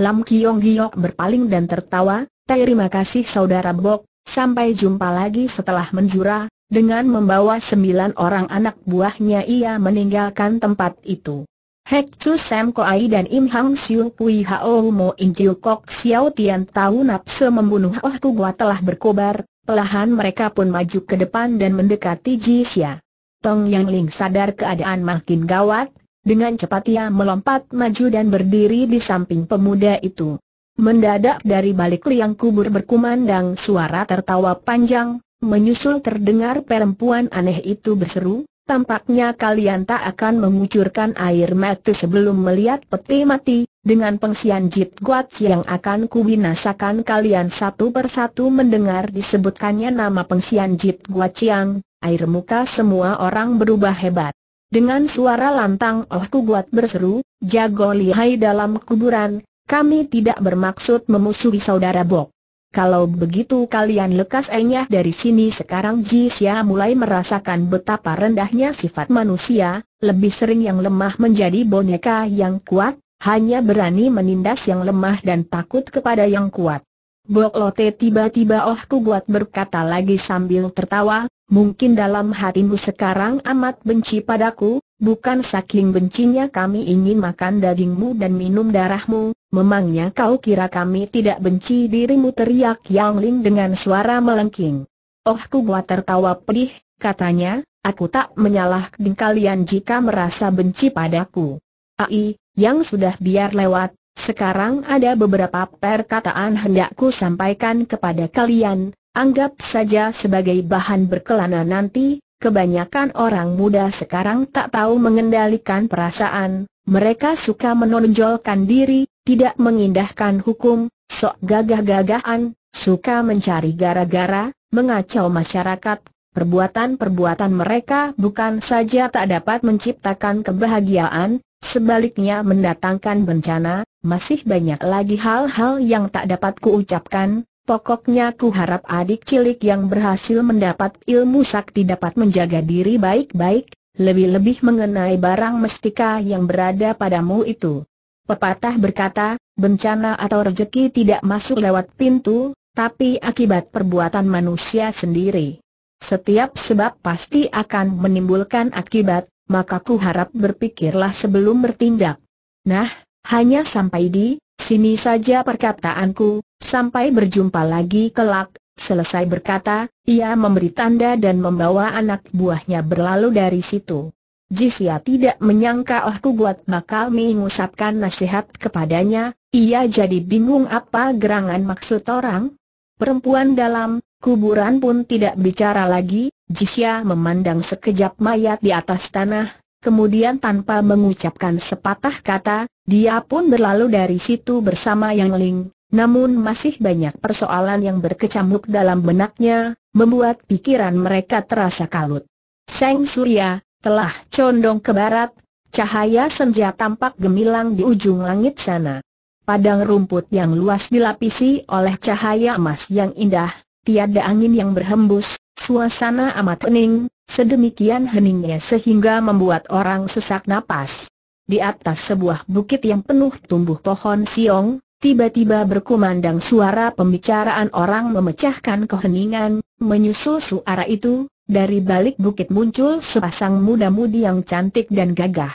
Lam Kiong Giok berpaling dan tertawa, terima kasih saudara Bok, Sampai jumpa lagi setelah menjura, dengan membawa sembilan orang anak buahnya ia meninggalkan tempat itu. Hek Chu Sam Koai dan Im Hang Siu Pui Hao Mo In Jiu Kok Xiao Tian tahu nafsu membunuh Oh Gua telah berkobar, pelahan mereka pun maju ke depan dan mendekati Ji Xia. Tong Yang Ling sadar keadaan makin gawat, dengan cepat ia melompat maju dan berdiri di samping pemuda itu. Mendadak dari balik liang kubur berkumandang suara tertawa panjang, menyusul terdengar perempuan aneh itu berseru, tampaknya kalian tak akan mengucurkan air mata sebelum melihat peti mati, dengan pengsian Jit Guat yang akan kubinasakan kalian satu persatu mendengar disebutkannya nama pengsian Jit Guat yang, air muka semua orang berubah hebat. Dengan suara lantang Oh Kuguat berseru, jago lihai dalam kuburan, kami tidak bermaksud memusuhi saudara Bok. Kalau begitu kalian lekas enyah dari sini sekarang Ji. Jisya mulai merasakan betapa rendahnya sifat manusia, lebih sering yang lemah menjadi boneka yang kuat, hanya berani menindas yang lemah dan takut kepada yang kuat. Bok Lote tiba-tiba oh ku buat berkata lagi sambil tertawa, mungkin dalam hatimu sekarang amat benci padaku, bukan saking bencinya kami ingin makan dagingmu dan minum darahmu, Memangnya kau kira kami tidak benci dirimu teriak Yang Ling dengan suara melengking. Oh buat tertawa pedih, katanya, aku tak menyalahkan kalian jika merasa benci padaku. Ai, yang sudah biar lewat, sekarang ada beberapa perkataan hendakku sampaikan kepada kalian, anggap saja sebagai bahan berkelana nanti, kebanyakan orang muda sekarang tak tahu mengendalikan perasaan, mereka suka menonjolkan diri, tidak mengindahkan hukum, sok gagah-gagahan, suka mencari gara-gara, mengacau masyarakat, perbuatan-perbuatan mereka bukan saja tak dapat menciptakan kebahagiaan, sebaliknya mendatangkan bencana, masih banyak lagi hal-hal yang tak dapat kuucapkan, pokoknya ku harap adik cilik yang berhasil mendapat ilmu sakti dapat menjaga diri baik-baik, lebih-lebih mengenai barang mestika yang berada padamu itu. Pepatah berkata, bencana atau rejeki tidak masuk lewat pintu, tapi akibat perbuatan manusia sendiri. Setiap sebab pasti akan menimbulkan akibat, maka ku harap berpikirlah sebelum bertindak. Nah, hanya sampai di sini saja perkataanku, sampai berjumpa lagi kelak. Selesai berkata, ia memberi tanda dan membawa anak buahnya berlalu dari situ. Jisya tidak menyangka Oh buat bakal mengusapkan nasihat kepadanya, ia jadi bingung apa gerangan maksud orang. Perempuan dalam, kuburan pun tidak bicara lagi, Jisya memandang sekejap mayat di atas tanah, kemudian tanpa mengucapkan sepatah kata, dia pun berlalu dari situ bersama Yang Ling. Namun masih banyak persoalan yang berkecamuk dalam benaknya, membuat pikiran mereka terasa kalut. Seng Surya, telah condong ke barat, cahaya senja tampak gemilang di ujung langit sana. Padang rumput yang luas dilapisi oleh cahaya emas yang indah, tiada angin yang berhembus, suasana amat hening, sedemikian heningnya sehingga membuat orang sesak napas. Di atas sebuah bukit yang penuh tumbuh pohon siung, tiba-tiba berkumandang suara pembicaraan orang memecahkan keheningan, menyusul suara itu, dari balik bukit muncul sepasang muda-mudi yang cantik dan gagah.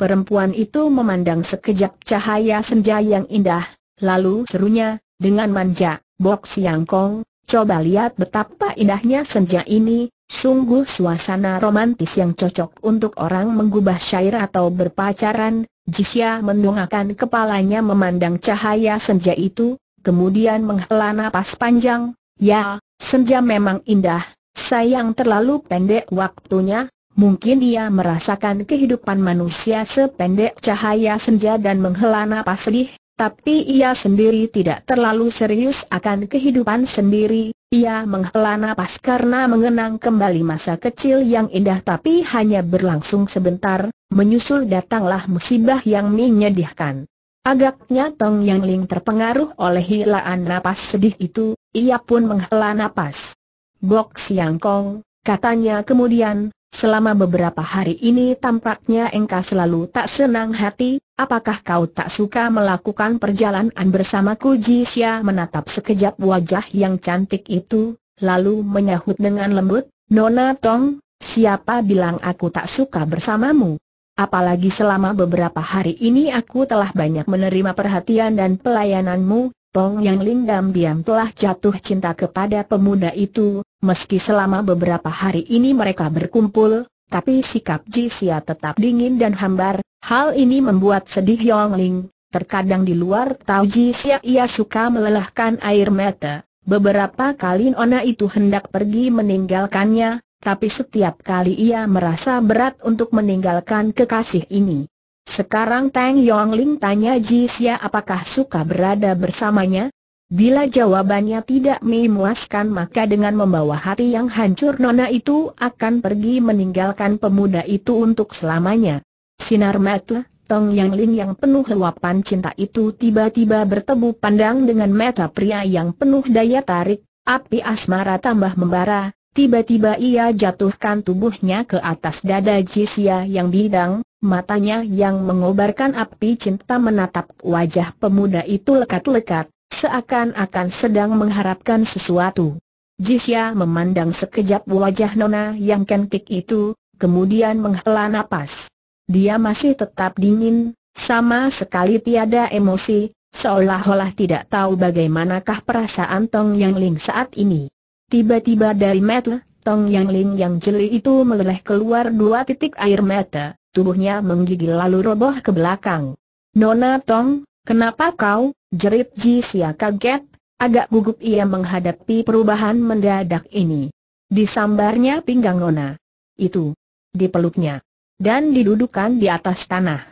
Perempuan itu memandang sekejap cahaya senja yang indah, lalu serunya, dengan manja, Bok Siang Kong, coba lihat betapa indahnya senja ini, sungguh suasana romantis yang cocok untuk orang menggubah syair atau berpacaran, Jisya mendongakkan kepalanya memandang cahaya senja itu, kemudian menghela napas panjang, ya, senja memang indah, Sayang terlalu pendek waktunya, mungkin ia merasakan kehidupan manusia sependek cahaya senja dan menghela napas sedih, tapi ia sendiri tidak terlalu serius akan kehidupan sendiri, ia menghela napas karena mengenang kembali masa kecil yang indah tapi hanya berlangsung sebentar, menyusul datanglah musibah yang menyedihkan. Agaknya Tong Yang Ling terpengaruh oleh hilaan napas sedih itu, ia pun menghela napas. Bok Siang Kong, katanya kemudian, selama beberapa hari ini tampaknya engkau selalu tak senang hati, apakah kau tak suka melakukan perjalanan bersamaku Jisya menatap sekejap wajah yang cantik itu, lalu menyahut dengan lembut, Nona Tong, siapa bilang aku tak suka bersamamu? Apalagi selama beberapa hari ini aku telah banyak menerima perhatian dan pelayananmu, Tong Yang Ling diam telah jatuh cinta kepada pemuda itu, meski selama beberapa hari ini mereka berkumpul, tapi sikap Ji Xia tetap dingin dan hambar, hal ini membuat sedih Yong Ling. Terkadang di luar Tao tahu Xia ia suka melelahkan air mata. Beberapa kali Ona itu hendak pergi meninggalkannya, tapi setiap kali ia merasa berat untuk meninggalkan kekasih ini. Sekarang Tang Ling tanya Ji Xia apakah suka berada bersamanya? Bila jawabannya tidak memuaskan maka dengan membawa hati yang hancur Nona itu akan pergi meninggalkan pemuda itu untuk selamanya. Sinar mata Tong Ling yang penuh luapan cinta itu tiba-tiba bertemu pandang dengan mata pria yang penuh daya tarik, api asmara tambah membara, tiba-tiba ia jatuhkan tubuhnya ke atas dada Jisya yang bidang, Matanya yang mengobarkan api cinta menatap wajah pemuda itu lekat-lekat, seakan-akan sedang mengharapkan sesuatu. Jisya memandang sekejap wajah nona yang cantik itu, kemudian menghela napas. Dia masih tetap dingin, sama sekali tiada emosi, seolah-olah tidak tahu bagaimanakah perasaan Tong Yang Ling saat ini. Tiba-tiba dari mata Tong Yang Ling yang jeli itu meleleh keluar dua titik air mata, tubuhnya menggigil lalu roboh ke belakang. Nona Tong, kenapa kau? Jerit Ji Xia kaget, agak gugup ia menghadapi perubahan mendadak ini. Disambarnya pinggang Nona. Itu. Dipeluknya. Dan didudukan di atas tanah.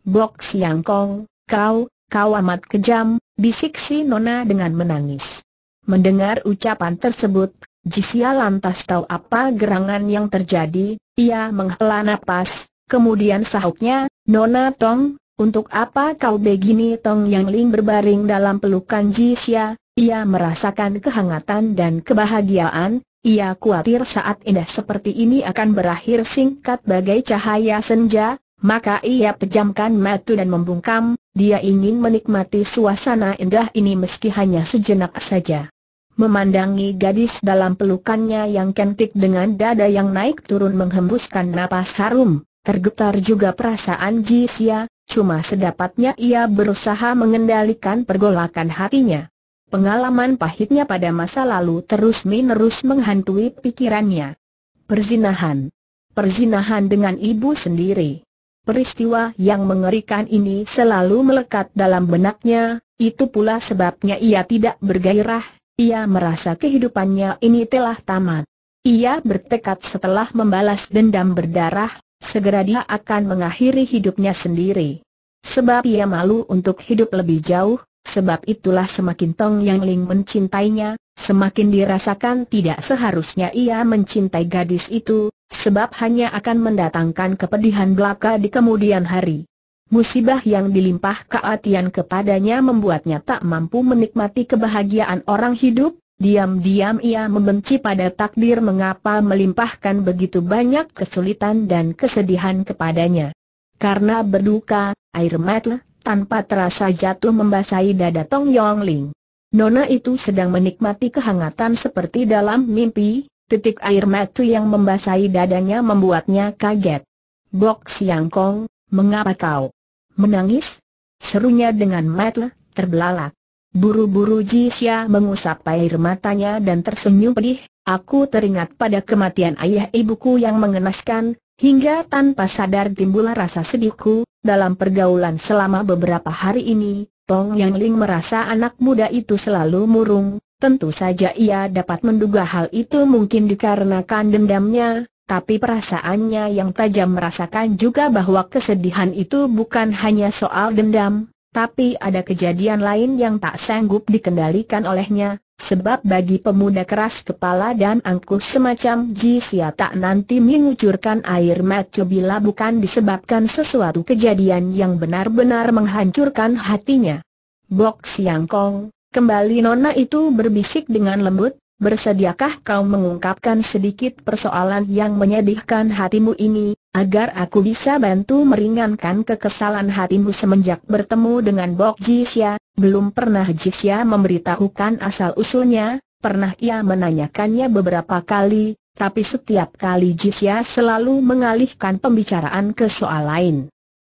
Bok Siang Kong, kau, kau amat kejam, bisik si Nona dengan menangis. Mendengar ucapan tersebut, Jisia lantas tahu apa gerangan yang terjadi, ia menghela nafas. Kemudian sahutnya, Nona Tong, untuk apa kau begini Tong Yang Ling berbaring dalam pelukan Jisya, ia merasakan kehangatan dan kebahagiaan, ia khawatir saat indah seperti ini akan berakhir singkat bagai cahaya senja, maka ia pejamkan mata dan membungkam, dia ingin menikmati suasana indah ini meski hanya sejenak saja. Memandangi gadis dalam pelukannya yang kentik dengan dada yang naik turun menghembuskan napas harum, Tergetar juga perasaan Ji Xia, cuma sedapatnya ia berusaha mengendalikan pergolakan hatinya. Pengalaman pahitnya pada masa lalu terus-menerus menghantui pikirannya. Perzinahan. Perzinahan dengan ibu sendiri. Peristiwa yang mengerikan ini selalu melekat dalam benaknya, itu pula sebabnya ia tidak bergairah, ia merasa kehidupannya ini telah tamat. Ia bertekad setelah membalas dendam berdarah, segera dia akan mengakhiri hidupnya sendiri. Sebab ia malu untuk hidup lebih jauh, sebab itulah semakin Tong Yang Ling mencintainya, semakin dirasakan tidak seharusnya ia mencintai gadis itu, sebab hanya akan mendatangkan kepedihan belaka di kemudian hari. Musibah yang dilimpah keatian kepadanya membuatnya tak mampu menikmati kebahagiaan orang hidup, Diam-diam ia membenci pada takdir mengapa melimpahkan begitu banyak kesulitan dan kesedihan kepadanya. Karena berduka, air mata tanpa terasa jatuh membasahi dada Tong Yong Ling. Nona itu sedang menikmati kehangatan seperti dalam mimpi, titik air mata yang membasahi dadanya membuatnya kaget. Bok Siang Kong, mengapa kau menangis? Serunya dengan mata terbelalak. Buru-buru Jisya mengusap air matanya dan tersenyum pedih, aku teringat pada kematian ayah ibuku yang mengenaskan, hingga tanpa sadar timbul rasa sedihku, dalam pergaulan selama beberapa hari ini, Tong Yang Ling merasa anak muda itu selalu murung, tentu saja ia dapat menduga hal itu mungkin dikarenakan dendamnya, tapi perasaannya yang tajam merasakan juga bahwa kesedihan itu bukan hanya soal dendam, tapi ada kejadian lain yang tak sanggup dikendalikan olehnya, sebab bagi pemuda keras kepala dan angkuh semacam Ji Sia tak nanti mengucurkan air mata bila bukan disebabkan sesuatu kejadian yang benar-benar menghancurkan hatinya. Bok Siang Kong, kembali nona itu berbisik dengan lembut, bersediakah kau mengungkapkan sedikit persoalan yang menyedihkan hatimu ini, agar aku bisa bantu meringankan kekesalan hatimu semenjak bertemu dengan Bok Jisya, belum pernah Jisya memberitahukan asal-usulnya, pernah ia menanyakannya beberapa kali, tapi setiap kali Jisya selalu mengalihkan pembicaraan ke soal lain.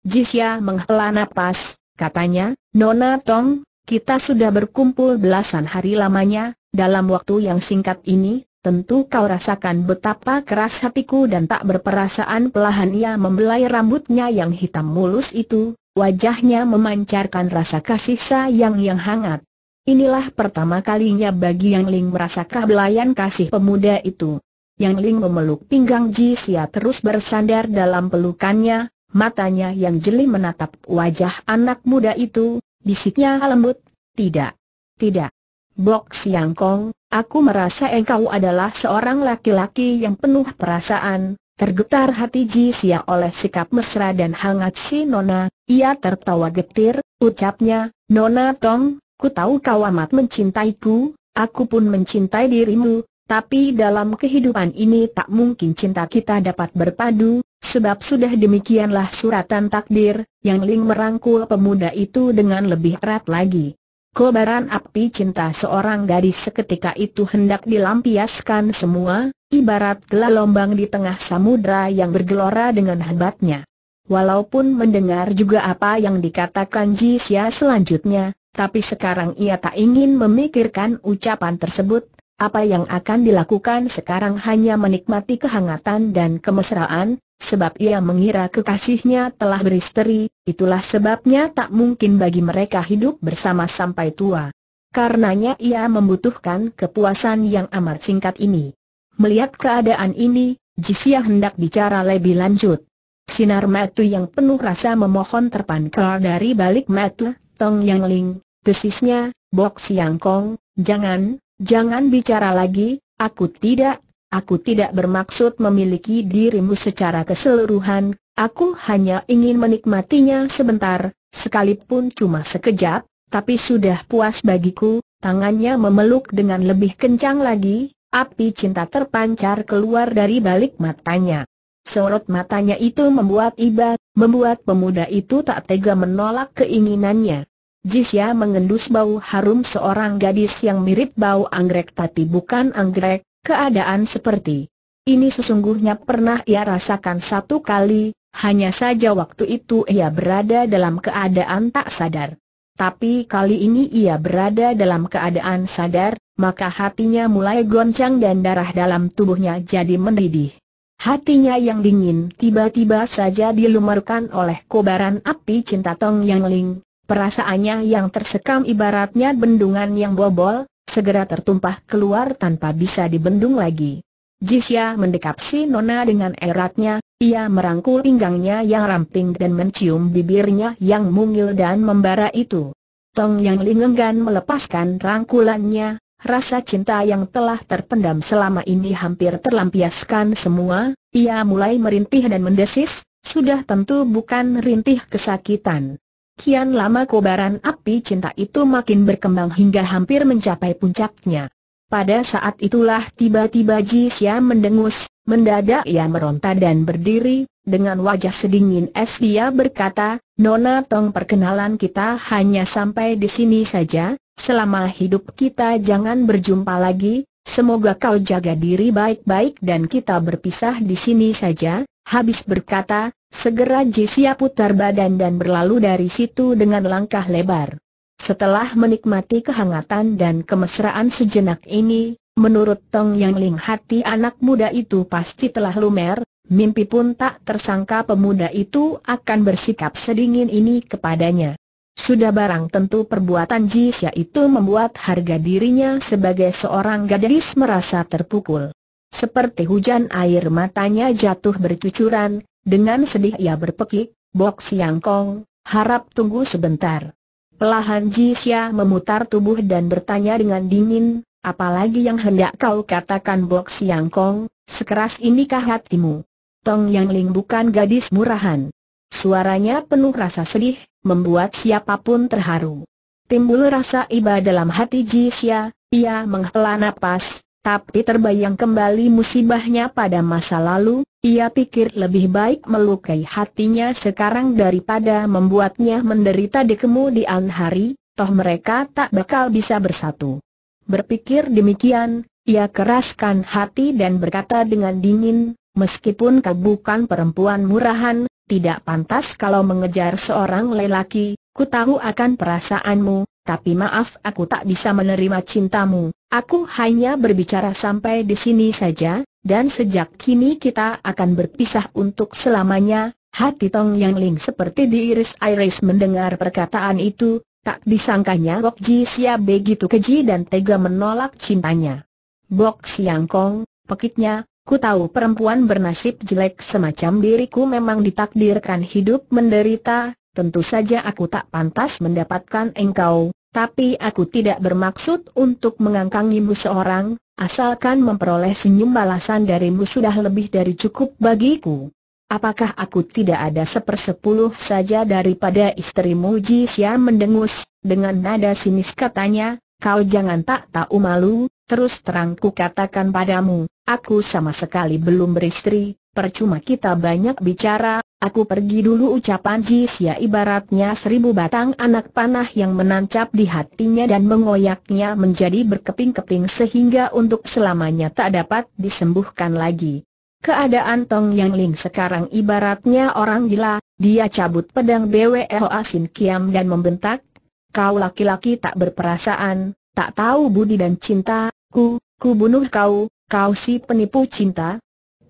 Jisya menghela napas, katanya, Nona Tong, kita sudah berkumpul belasan hari lamanya, dalam waktu yang singkat ini, Tentu kau rasakan betapa keras hatiku dan tak berperasaan pelahan ia membelai rambutnya yang hitam mulus itu, wajahnya memancarkan rasa kasih sayang yang hangat. Inilah pertama kalinya bagi Yang Ling merasakan belayan kasih pemuda itu. Yang Ling memeluk pinggang Ji Xia terus bersandar dalam pelukannya, matanya yang jeli menatap wajah anak muda itu, bisiknya lembut, tidak, tidak. Blok Siang Kong, aku merasa engkau adalah seorang laki-laki yang penuh perasaan, tergetar hati Ji Sia oleh sikap mesra dan hangat si Nona, ia tertawa getir, ucapnya, Nona Tong, ku tahu kau amat mencintaiku, aku pun mencintai dirimu, tapi dalam kehidupan ini tak mungkin cinta kita dapat berpadu, sebab sudah demikianlah suratan takdir, yang Ling merangkul pemuda itu dengan lebih erat lagi. Kobaran api cinta seorang gadis seketika itu hendak dilampiaskan semua, ibarat gelombang di tengah samudra yang bergelora dengan hebatnya. Walaupun mendengar juga apa yang dikatakan Jisya selanjutnya, tapi sekarang ia tak ingin memikirkan ucapan tersebut, apa yang akan dilakukan sekarang hanya menikmati kehangatan dan kemesraan, sebab ia mengira kekasihnya telah beristeri, itulah sebabnya tak mungkin bagi mereka hidup bersama sampai tua. Karenanya ia membutuhkan kepuasan yang amat singkat ini. Melihat keadaan ini, Jisia hendak bicara lebih lanjut. Sinar matu yang penuh rasa memohon terpancar dari balik matu, Tong Yang Ling, tesisnya, Bok Siang Kong, jangan, Jangan bicara lagi, aku tidak, aku tidak bermaksud memiliki dirimu secara keseluruhan, aku hanya ingin menikmatinya sebentar, sekalipun cuma sekejap, tapi sudah puas bagiku, tangannya memeluk dengan lebih kencang lagi, api cinta terpancar keluar dari balik matanya. Sorot matanya itu membuat iba, membuat pemuda itu tak tega menolak keinginannya. Jisya mengendus bau harum seorang gadis yang mirip bau anggrek tapi bukan anggrek, keadaan seperti ini sesungguhnya pernah ia rasakan satu kali, hanya saja waktu itu ia berada dalam keadaan tak sadar. Tapi kali ini ia berada dalam keadaan sadar, maka hatinya mulai goncang dan darah dalam tubuhnya jadi mendidih. Hatinya yang dingin tiba-tiba saja dilumerkan oleh kobaran api cinta Tong Yang Ling, Perasaannya yang tersekam ibaratnya bendungan yang bobol, segera tertumpah keluar tanpa bisa dibendung lagi. Jisya mendekap si Nona dengan eratnya, ia merangkul pinggangnya yang ramping dan mencium bibirnya yang mungil dan membara itu. Tong Yang Lingenggan melepaskan rangkulannya, rasa cinta yang telah terpendam selama ini hampir terlampiaskan semua, ia mulai merintih dan mendesis, sudah tentu bukan rintih kesakitan. Kian lama kobaran api cinta itu makin berkembang hingga hampir mencapai puncaknya. Pada saat itulah tiba-tiba Ji Xia mendengus, mendadak ia meronta dan berdiri, dengan wajah sedingin es dia berkata, Nona Tong perkenalan kita hanya sampai di sini saja, selama hidup kita jangan berjumpa lagi, semoga kau jaga diri baik-baik dan kita berpisah di sini saja, habis berkata, Segera Jisya putar badan dan berlalu dari situ dengan langkah lebar. Setelah menikmati kehangatan dan kemesraan sejenak ini, menurut Tong Yang Ling hati anak muda itu pasti telah lumer, mimpi pun tak tersangka pemuda itu akan bersikap sedingin ini kepadanya. Sudah barang tentu perbuatan Jisya itu membuat harga dirinya sebagai seorang gadis merasa terpukul. Seperti hujan air matanya jatuh bercucuran, dengan sedih ia berpekik, Bok Siang Kong, harap tunggu sebentar. Pelahan Xia memutar tubuh dan bertanya dengan dingin, apalagi yang hendak kau katakan Bok Siang Kong, sekeras inikah hatimu? Tong Yang Ling bukan gadis murahan. Suaranya penuh rasa sedih, membuat siapapun terharu. Timbul rasa iba dalam hati Ji Xia. ia menghela napas, tapi terbayang kembali musibahnya pada masa lalu, ia pikir lebih baik melukai hatinya sekarang daripada membuatnya menderita di kemudian hari, toh mereka tak bakal bisa bersatu. Berpikir demikian, ia keraskan hati dan berkata dengan dingin, meskipun kau bukan perempuan murahan, tidak pantas kalau mengejar seorang lelaki, ku tahu akan perasaanmu, tapi maaf aku tak bisa menerima cintamu, aku hanya berbicara sampai di sini saja, dan sejak kini kita akan berpisah untuk selamanya, hati Tong Yang Ling seperti diiris-iris mendengar perkataan itu, tak disangkanya Bok Ji Sia begitu keji dan tega menolak cintanya. Bok Siang Kong, pekitnya, ku tahu perempuan bernasib jelek semacam diriku memang ditakdirkan hidup menderita, tentu saja aku tak pantas mendapatkan engkau, tapi aku tidak bermaksud untuk mengangkangimu seorang, asalkan memperoleh senyum balasan darimu sudah lebih dari cukup bagiku. Apakah aku tidak ada sepersepuluh saja daripada istrimu Ji Xia mendengus, dengan nada sinis katanya, kau jangan tak tahu malu, terus terang ku katakan padamu, aku sama sekali belum beristri, percuma kita banyak bicara, aku pergi dulu ucapan Jisia ibaratnya seribu batang anak panah yang menancap di hatinya dan mengoyaknya menjadi berkeping-keping sehingga untuk selamanya tak dapat disembuhkan lagi. Keadaan Tong Yang Ling sekarang ibaratnya orang gila, dia cabut pedang Ho Asin Kiam dan membentak, Kau laki-laki tak berperasaan, tak tahu budi dan cinta, ku, ku bunuh kau, kau si penipu cinta,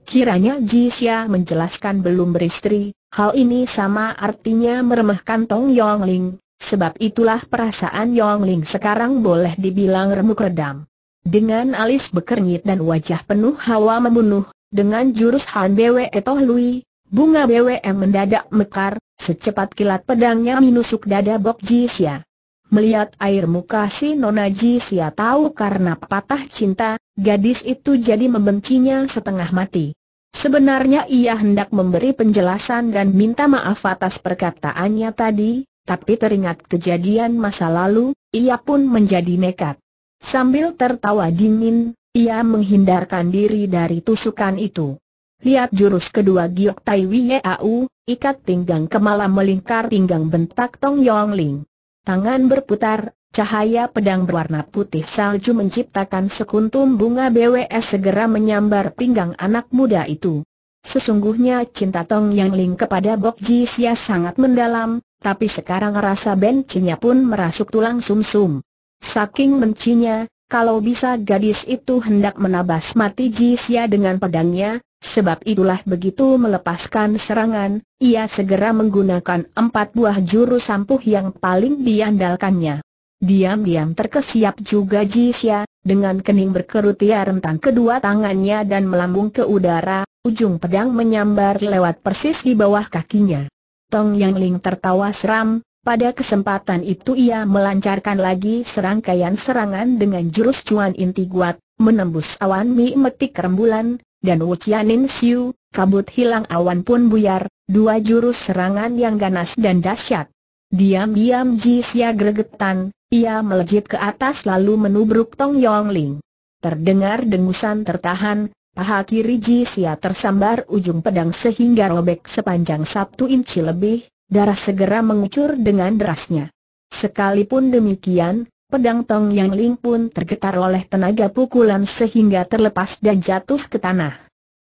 Kiranya Jisya menjelaskan belum beristri, hal ini sama artinya meremehkan Tong Yong Ling, sebab itulah perasaan Yong Ling sekarang boleh dibilang remuk redam. Dengan alis bekernyit dan wajah penuh hawa membunuh, dengan jurus Han Bwe Toh Lui, bunga BWM mendadak mekar, secepat kilat pedangnya menusuk dada Bok Jisya. Melihat air muka si Nona Ji Sia tahu karena patah cinta, gadis itu jadi membencinya setengah mati. Sebenarnya ia hendak memberi penjelasan dan minta maaf atas perkataannya tadi, tapi teringat kejadian masa lalu, ia pun menjadi nekat. Sambil tertawa dingin, ia menghindarkan diri dari tusukan itu. Lihat jurus kedua Giok Tai Au, ikat pinggang kemala melingkar pinggang bentak Tong Yong Ling. Tangan berputar, cahaya pedang berwarna putih salju menciptakan sekuntum bunga BWS segera menyambar pinggang anak muda itu. Sesungguhnya cinta Tong Yang Ling kepada Bok Ji Sia sangat mendalam, tapi sekarang rasa bencinya pun merasuk tulang sumsum. -sum. Saking mencinya kalau bisa gadis itu hendak menabas mati Jisya dengan pedangnya, sebab itulah begitu melepaskan serangan, ia segera menggunakan empat buah jurus ampuh yang paling diandalkannya. Diam-diam terkesiap juga Jisya, dengan kening berkerut ia rentang kedua tangannya dan melambung ke udara, ujung pedang menyambar lewat persis di bawah kakinya. Tong Yang Ling tertawa seram, pada kesempatan itu ia melancarkan lagi serangkaian serangan dengan jurus cuan inti guat, menembus awan mi metik rembulan, dan Wukianin Siu, kabut hilang awan pun buyar, dua jurus serangan yang ganas dan dahsyat. Diam-diam Ji Xia gregetan, ia melejit ke atas lalu menubruk Tong Yong Ling. Terdengar dengusan tertahan, paha kiri Ji Xia tersambar ujung pedang sehingga robek sepanjang satu inci lebih, darah segera mengucur dengan derasnya. Sekalipun demikian, pedang Tong Yang Ling pun tergetar oleh tenaga pukulan sehingga terlepas dan jatuh ke tanah.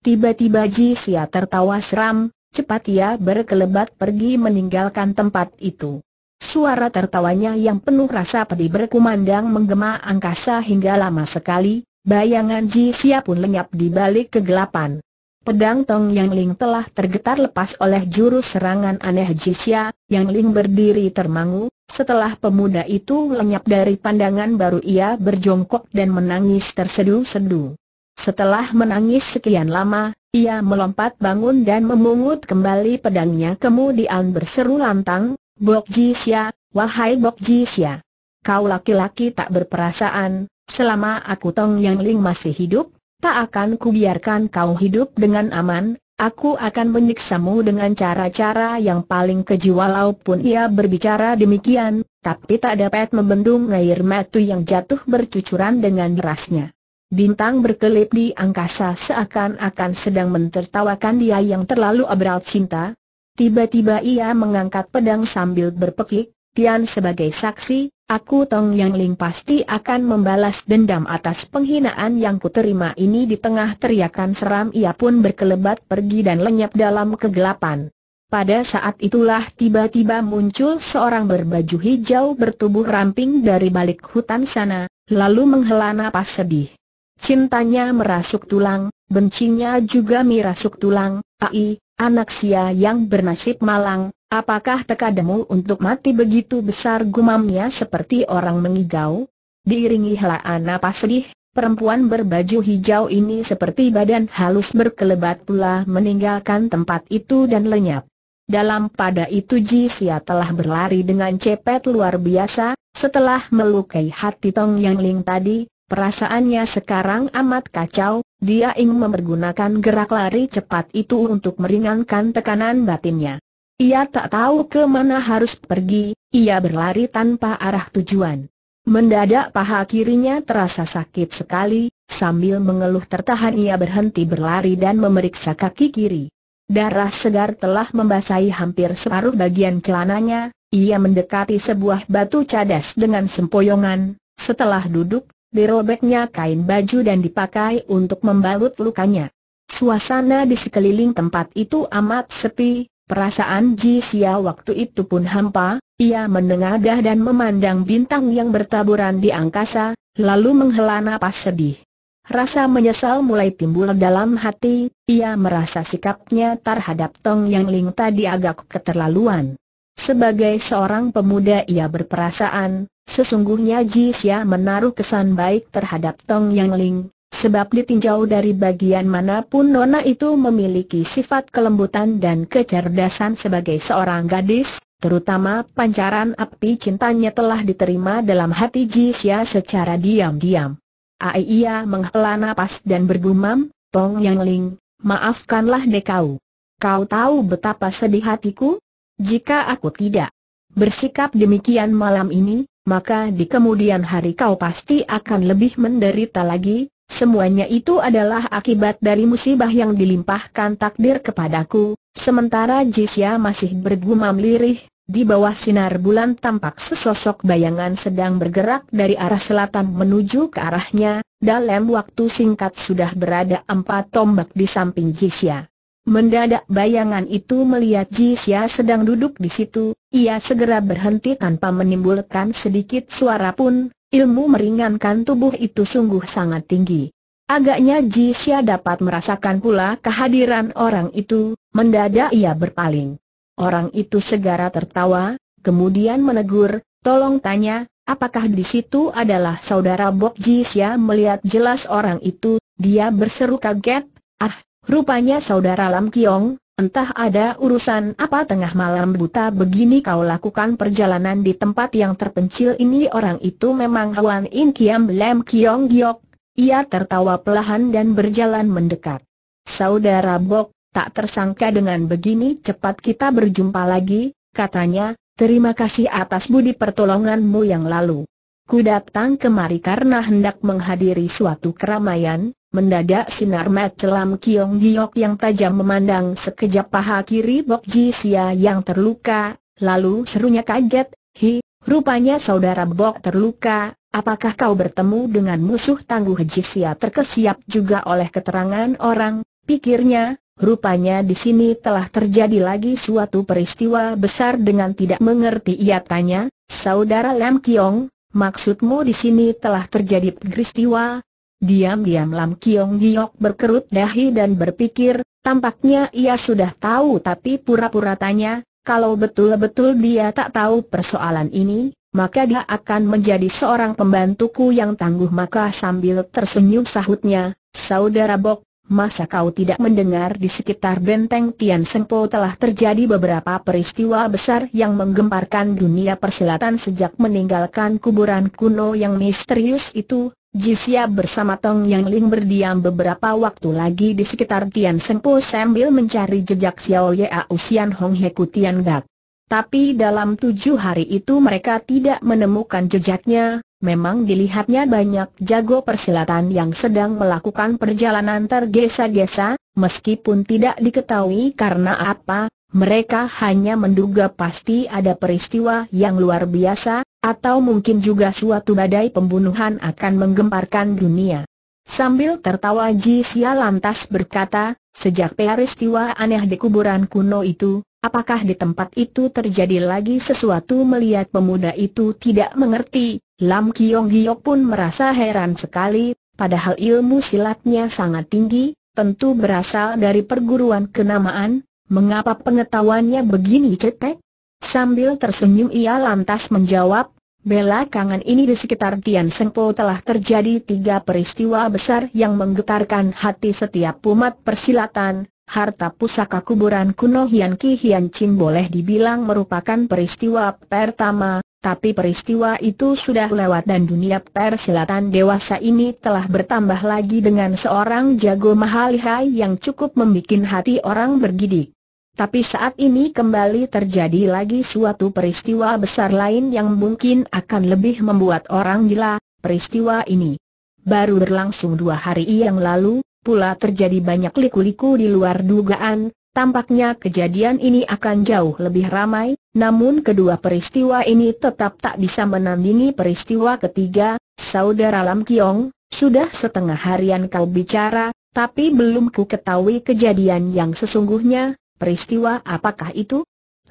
Tiba-tiba Ji Xia tertawa seram, cepat ia berkelebat pergi meninggalkan tempat itu. Suara tertawanya yang penuh rasa pedih berkumandang menggema angkasa hingga lama sekali, bayangan Ji Xia pun lenyap di balik kegelapan. Pedang Tong Yang Ling telah tergetar lepas oleh jurus serangan aneh Jisya, Yang Ling berdiri termangu, setelah pemuda itu lenyap dari pandangan baru ia berjongkok dan menangis tersedu-sedu. Setelah menangis sekian lama, ia melompat bangun dan memungut kembali pedangnya kemudian berseru lantang, Bok Jisya, wahai Bok Jisya. Kau laki-laki tak berperasaan, selama aku Tong Yang Ling masih hidup, tak akan kubiarkan kau hidup dengan aman, aku akan menyiksamu dengan cara-cara yang paling keji walaupun ia berbicara demikian, tapi tak dapat membendung air mata yang jatuh bercucuran dengan derasnya. Bintang berkelip di angkasa seakan-akan sedang mentertawakan dia yang terlalu abral cinta. Tiba-tiba ia mengangkat pedang sambil berpekik, Tian sebagai saksi, aku Tong Yang Ling pasti akan membalas dendam atas penghinaan yang kuterima ini di tengah teriakan seram ia pun berkelebat pergi dan lenyap dalam kegelapan. Pada saat itulah tiba-tiba muncul seorang berbaju hijau bertubuh ramping dari balik hutan sana, lalu menghela napas sedih. Cintanya merasuk tulang, bencinya juga merasuk tulang, ai, anak sia yang bernasib malang, Apakah tekademu untuk mati begitu besar gumamnya seperti orang mengigau? Diiringi helaan napas sedih, perempuan berbaju hijau ini seperti badan halus berkelebat pula meninggalkan tempat itu dan lenyap. Dalam pada itu Jisya telah berlari dengan cepet luar biasa, setelah melukai hati Tong Yang Ling tadi, perasaannya sekarang amat kacau, dia ingin memergunakan gerak lari cepat itu untuk meringankan tekanan batinnya. Ia tak tahu ke mana harus pergi, ia berlari tanpa arah tujuan. Mendadak paha kirinya terasa sakit sekali, sambil mengeluh tertahan ia berhenti berlari dan memeriksa kaki kiri. Darah segar telah membasahi hampir separuh bagian celananya, ia mendekati sebuah batu cadas dengan sempoyongan, setelah duduk, dirobeknya kain baju dan dipakai untuk membalut lukanya. Suasana di sekeliling tempat itu amat sepi, Perasaan Ji Xia waktu itu pun hampa, ia menengadah dan memandang bintang yang bertaburan di angkasa, lalu menghela napas sedih. Rasa menyesal mulai timbul dalam hati, ia merasa sikapnya terhadap Tong Yang Ling tadi agak keterlaluan. Sebagai seorang pemuda ia berperasaan, sesungguhnya Ji Xia menaruh kesan baik terhadap Tong Yang Ling, Sebab ditinjau dari bagian manapun Nona itu memiliki sifat kelembutan dan kecerdasan sebagai seorang gadis, terutama pancaran api cintanya telah diterima dalam hati Jisya secara diam-diam. Aiya menghela nafas dan bergumam, Tong Yang Ling, maafkanlah dekau. Kau tahu betapa sedih hatiku? Jika aku tidak bersikap demikian malam ini, maka di kemudian hari kau pasti akan lebih menderita lagi, Semuanya itu adalah akibat dari musibah yang dilimpahkan takdir kepadaku, sementara Jisya masih bergumam lirih, di bawah sinar bulan tampak sesosok bayangan sedang bergerak dari arah selatan menuju ke arahnya, dalam waktu singkat sudah berada empat tombak di samping Jisya. Mendadak bayangan itu melihat Jisya sedang duduk di situ, ia segera berhenti tanpa menimbulkan sedikit suara pun, Ilmu meringankan tubuh itu sungguh sangat tinggi. Agaknya Jisya dapat merasakan pula kehadiran orang itu, mendadak ia berpaling. Orang itu segera tertawa, kemudian menegur, tolong tanya, apakah di situ adalah saudara Bob Jisya melihat jelas orang itu, dia berseru kaget, ah, rupanya saudara Lam Kiong, Entah ada urusan apa tengah malam buta begini kau lakukan perjalanan di tempat yang terpencil ini orang itu memang Huan In Kiam Lem Kiong Giok. Ia tertawa pelahan dan berjalan mendekat. Saudara Bok, tak tersangka dengan begini cepat kita berjumpa lagi, katanya, terima kasih atas budi pertolonganmu yang lalu. Ku datang kemari karena hendak menghadiri suatu keramaian, Mendadak sinar mat celam Kiong Giok yang tajam memandang sekejap paha kiri Bok Ji Sia yang terluka, lalu serunya kaget, Hi, rupanya saudara Bok terluka, apakah kau bertemu dengan musuh tangguh Ji Sia terkesiap juga oleh keterangan orang, pikirnya, rupanya di sini telah terjadi lagi suatu peristiwa besar dengan tidak mengerti ia tanya, saudara Lam Kiong, maksudmu di sini telah terjadi peristiwa, Diam-diam Lam Kiong Giok berkerut dahi dan berpikir, tampaknya ia sudah tahu tapi pura-pura tanya, kalau betul-betul dia tak tahu persoalan ini, maka dia akan menjadi seorang pembantuku yang tangguh maka sambil tersenyum sahutnya, Saudara Bok, masa kau tidak mendengar di sekitar benteng Tian Sengpo telah terjadi beberapa peristiwa besar yang menggemparkan dunia persilatan sejak meninggalkan kuburan kuno yang misterius itu, Jisya bersama Tong Yang Ling berdiam beberapa waktu lagi di sekitar Tian Sempo sambil mencari jejak Xiao Ye Usian Hong Heku Tian Gak. Tapi dalam tujuh hari itu mereka tidak menemukan jejaknya, memang dilihatnya banyak jago persilatan yang sedang melakukan perjalanan tergesa-gesa, meskipun tidak diketahui karena apa, mereka hanya menduga pasti ada peristiwa yang luar biasa, atau mungkin juga suatu badai pembunuhan akan menggemparkan dunia. Sambil tertawa Ji Xia lantas berkata, sejak peristiwa aneh di kuburan kuno itu, apakah di tempat itu terjadi lagi sesuatu melihat pemuda itu tidak mengerti, Lam Kiong Giok pun merasa heran sekali, padahal ilmu silatnya sangat tinggi, tentu berasal dari perguruan kenamaan, Mengapa pengetahuannya begini cetek? Sambil tersenyum ia lantas menjawab, belakangan ini di sekitar Tian Sengpo telah terjadi tiga peristiwa besar yang menggetarkan hati setiap umat persilatan, Harta pusaka kuburan kuno Hian Ki Hian Chin boleh dibilang merupakan peristiwa pertama, tapi peristiwa itu sudah lewat dan dunia persilatan dewasa ini telah bertambah lagi dengan seorang jago mahal hai yang cukup membuat hati orang bergidik. Tapi saat ini kembali terjadi lagi suatu peristiwa besar lain yang mungkin akan lebih membuat orang gila, peristiwa ini. Baru berlangsung dua hari yang lalu, pula terjadi banyak liku-liku di luar dugaan, tampaknya kejadian ini akan jauh lebih ramai, namun kedua peristiwa ini tetap tak bisa menandingi peristiwa ketiga, Saudara Lam Kiong, sudah setengah harian kau bicara, tapi belum ku ketahui kejadian yang sesungguhnya, Peristiwa apakah itu?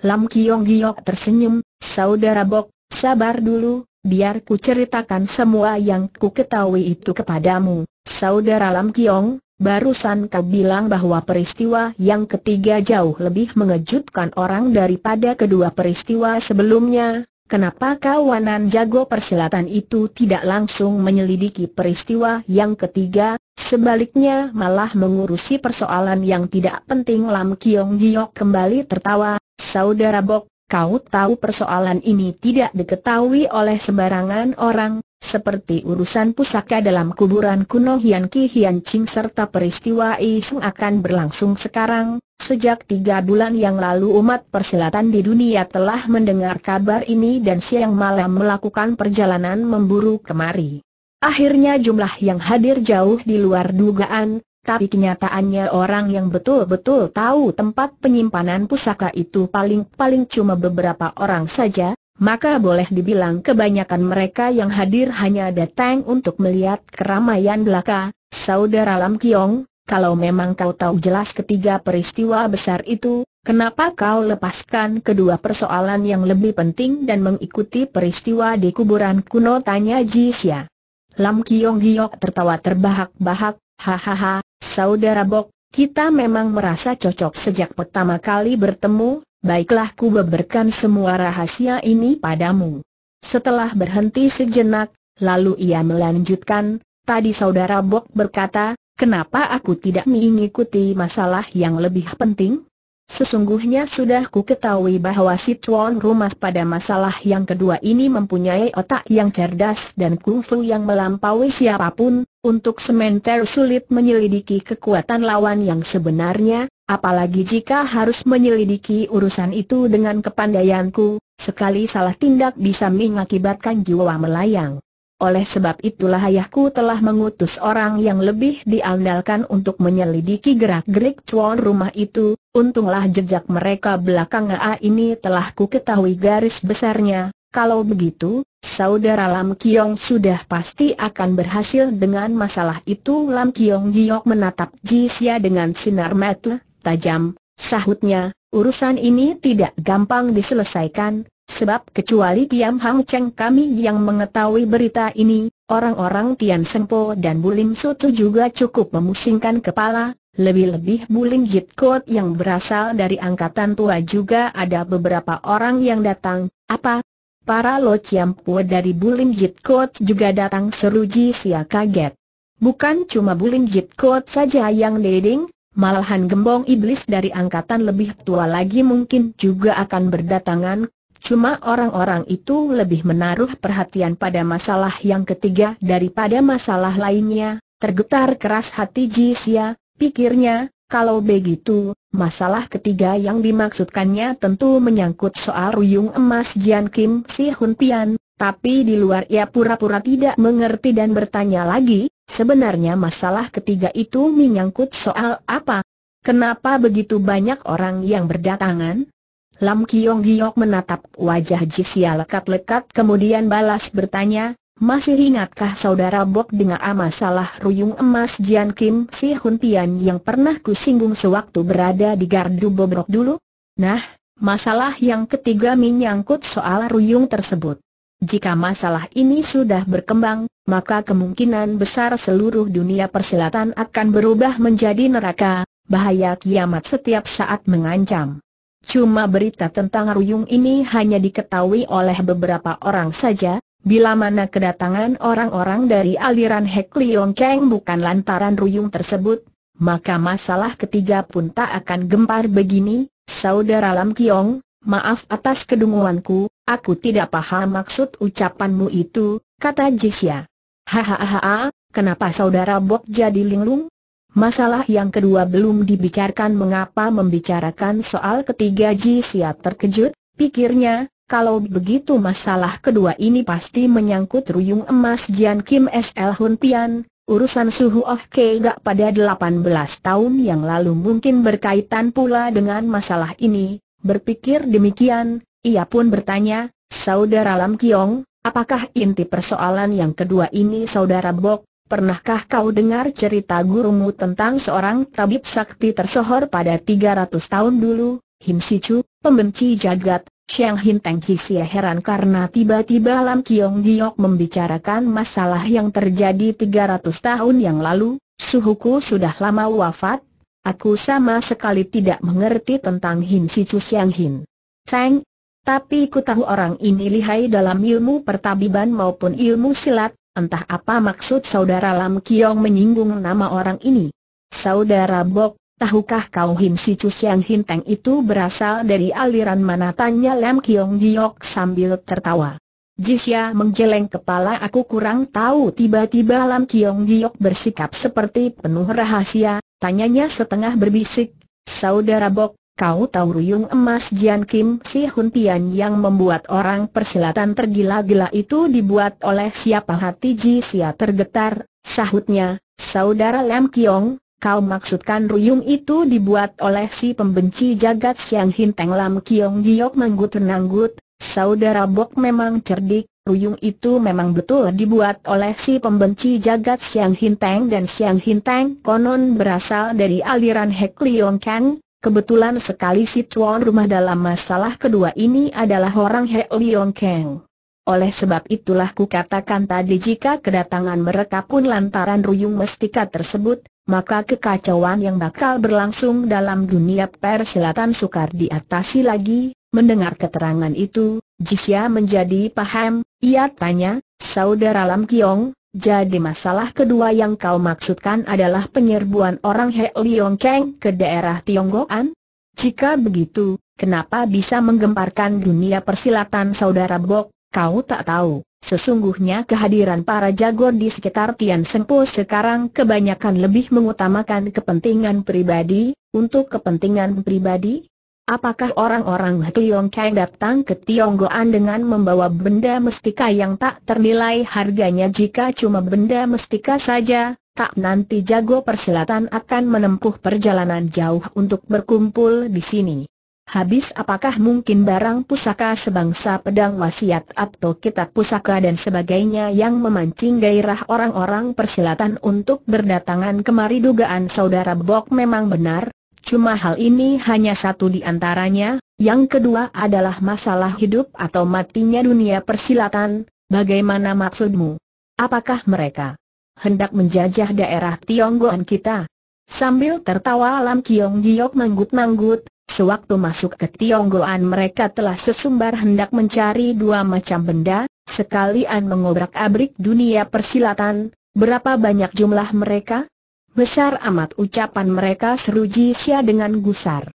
Lam Kiong Giok tersenyum, Saudara Bok, sabar dulu, biar ku ceritakan semua yang ku ketahui itu kepadamu. Saudara Lam Kiong, barusan kau bilang bahwa peristiwa yang ketiga jauh lebih mengejutkan orang daripada kedua peristiwa sebelumnya, Kenapa kawanan jago persilatan itu tidak langsung menyelidiki peristiwa yang ketiga, sebaliknya malah mengurusi persoalan yang tidak penting Lam Kiong Giok kembali tertawa, Saudara Bok, Kau tahu persoalan ini tidak diketahui oleh sembarangan orang, seperti urusan pusaka dalam kuburan kuno Hian Ki Hian Ching serta peristiwa Isung akan berlangsung sekarang. Sejak tiga bulan yang lalu umat persilatan di dunia telah mendengar kabar ini dan siang malam melakukan perjalanan memburu kemari. Akhirnya jumlah yang hadir jauh di luar dugaan, tapi kenyataannya orang yang betul-betul tahu tempat penyimpanan pusaka itu paling-paling cuma beberapa orang saja, maka boleh dibilang kebanyakan mereka yang hadir hanya datang untuk melihat keramaian belaka. Saudara Lam Kiong, kalau memang kau tahu jelas ketiga peristiwa besar itu, kenapa kau lepaskan kedua persoalan yang lebih penting dan mengikuti peristiwa di kuburan kuno tanya Jisya. Lam Kiong Giok tertawa terbahak-bahak, hahaha, Saudara Bok, kita memang merasa cocok sejak pertama kali bertemu, baiklah ku beberkan semua rahasia ini padamu. Setelah berhenti sejenak, lalu ia melanjutkan, tadi saudara Bok berkata, kenapa aku tidak mengikuti masalah yang lebih penting? Sesungguhnya sudah ku ketahui bahwa si tuan rumah pada masalah yang kedua ini mempunyai otak yang cerdas dan kungfu yang melampaui siapapun, untuk sementer sulit menyelidiki kekuatan lawan yang sebenarnya, apalagi jika harus menyelidiki urusan itu dengan kepandaianku, sekali salah tindak bisa mengakibatkan jiwa melayang. Oleh sebab itulah ayahku telah mengutus orang yang lebih diandalkan untuk menyelidiki gerak-gerik tuan rumah itu, Untunglah jejak mereka belakang AA ini telah ku ketahui garis besarnya, kalau begitu, saudara Lam Kiong sudah pasti akan berhasil dengan masalah itu Lam Kiong giok menatap Ji Xia dengan sinar mata tajam, sahutnya, urusan ini tidak gampang diselesaikan, sebab kecuali Tiam Hang Cheng kami yang mengetahui berita ini, orang-orang Tian Sempo dan Bulim Sutu juga cukup memusingkan kepala, lebih-lebih Buling Jit Kot yang berasal dari angkatan tua juga ada beberapa orang yang datang, apa? Para Lo Chiampua dari Bulim Jit Kot juga datang seru Ji Sia kaget. Bukan cuma Bulim Jit Kot saja yang leading, malahan gembong iblis dari angkatan lebih tua lagi mungkin juga akan berdatangan, Cuma orang-orang itu lebih menaruh perhatian pada masalah yang ketiga daripada masalah lainnya, tergetar keras hati Ji Sia. Pikirnya, kalau begitu, masalah ketiga yang dimaksudkannya tentu menyangkut soal ruyung emas Jian Kim Si Hun Pian, tapi di luar ia pura-pura tidak mengerti dan bertanya lagi, sebenarnya masalah ketiga itu menyangkut soal apa? Kenapa begitu banyak orang yang berdatangan? Lam Kiong Giok menatap wajah Jisya lekat-lekat kemudian balas bertanya, masih ingatkah saudara Bob dengan masalah ruyung emas Jian Kim Si Hun yang pernah kusinggung sewaktu berada di gardu bobrok dulu? Nah, masalah yang ketiga menyangkut soal ruyung tersebut. Jika masalah ini sudah berkembang, maka kemungkinan besar seluruh dunia persilatan akan berubah menjadi neraka, bahaya kiamat setiap saat mengancam. Cuma berita tentang ruyung ini hanya diketahui oleh beberapa orang saja, Bila mana kedatangan orang-orang dari aliran Hek Liong Kang bukan lantaran ruyung tersebut, maka masalah ketiga pun tak akan gempar begini, Saudara Lam Kiong, maaf atas kedunguanku, aku tidak paham maksud ucapanmu itu, kata Jisya. Hahaha, kenapa saudara Bok jadi linglung? Masalah yang kedua belum dibicarakan, mengapa membicarakan soal ketiga Jisya terkejut, pikirnya, kalau begitu masalah kedua ini pasti menyangkut ruyung emas Jian Kim S.L. Hun Pian, urusan Suhu Oh Ke Gak pada 18 tahun yang lalu mungkin berkaitan pula dengan masalah ini. Berpikir demikian, ia pun bertanya, Saudara Lam Kiong, apakah inti persoalan yang kedua ini Saudara Bok? Pernahkah kau dengar cerita gurumu tentang seorang tabib sakti tersohor pada 300 tahun dulu, Him Sichu, pembenci jagat, Chiang Hin Teng Kisia heran karena tiba-tiba Lam Kiong Giok membicarakan masalah yang terjadi 300 tahun yang lalu, suhuku sudah lama wafat, aku sama sekali tidak mengerti tentang Hin Chu Chiang Hin. Teng, tapi ku tahu orang ini lihai dalam ilmu pertabiban maupun ilmu silat, entah apa maksud saudara Lam Kiong menyinggung nama orang ini. Saudara Bok Tahukah kau Him Si Chu Siang Hinteng itu berasal dari aliran mana tanya Lam Kiong Giok sambil tertawa. Jisya menggeleng kepala aku kurang tahu tiba-tiba Lam Kiong Giok bersikap seperti penuh rahasia, tanyanya setengah berbisik, Saudara Bok, kau tahu ruyung emas Jian Kim Si Hun yang membuat orang persilatan tergila-gila itu dibuat oleh siapa hati Jisya tergetar, sahutnya, Saudara Lam Kiong, Kau maksudkan ruyung itu dibuat oleh si pembenci jagat Siang Hinteng Lam Kiong Giok Menggut renanggut, saudara Bok memang cerdik, ruyung itu memang betul dibuat oleh si pembenci jagat Siang Hinteng dan Siang Hinteng konon berasal dari aliran Hek Liong Kang, kebetulan sekali si tuan rumah dalam masalah kedua ini adalah orang Hek Liong Kang. Oleh sebab itulah ku katakan tadi jika kedatangan mereka pun lantaran ruyung mestika tersebut, maka kekacauan yang bakal berlangsung dalam dunia persilatan sukar diatasi lagi. Mendengar keterangan itu, Jisya menjadi paham, ia tanya, Saudara Lam Kiong, jadi masalah kedua yang kau maksudkan adalah penyerbuan orang He Liong Keng ke daerah Tionggoan? Jika begitu, kenapa bisa menggemparkan dunia persilatan saudara Bok, kau tak tahu. Sesungguhnya kehadiran para jago di sekitar Tian Sengpo sekarang kebanyakan lebih mengutamakan kepentingan pribadi, untuk kepentingan pribadi? Apakah orang-orang Tiong Kang datang ke Tionggoan dengan membawa benda mestika yang tak ternilai harganya jika cuma benda mestika saja, tak nanti jago persilatan akan menempuh perjalanan jauh untuk berkumpul di sini? Habis apakah mungkin barang pusaka sebangsa pedang wasiat atau kitab pusaka dan sebagainya yang memancing gairah orang-orang persilatan untuk berdatangan kemari dugaan saudara Bok memang benar, cuma hal ini hanya satu di antaranya, yang kedua adalah masalah hidup atau matinya dunia persilatan, bagaimana maksudmu? Apakah mereka hendak menjajah daerah Tionggoan kita? Sambil tertawa Lam Kiong Giok manggut-manggut, Sewaktu masuk ke Tionggoan mereka telah sesumbar hendak mencari dua macam benda, sekalian mengobrak-abrik dunia persilatan, berapa banyak jumlah mereka? Besar amat ucapan mereka seru Jisya dengan gusar.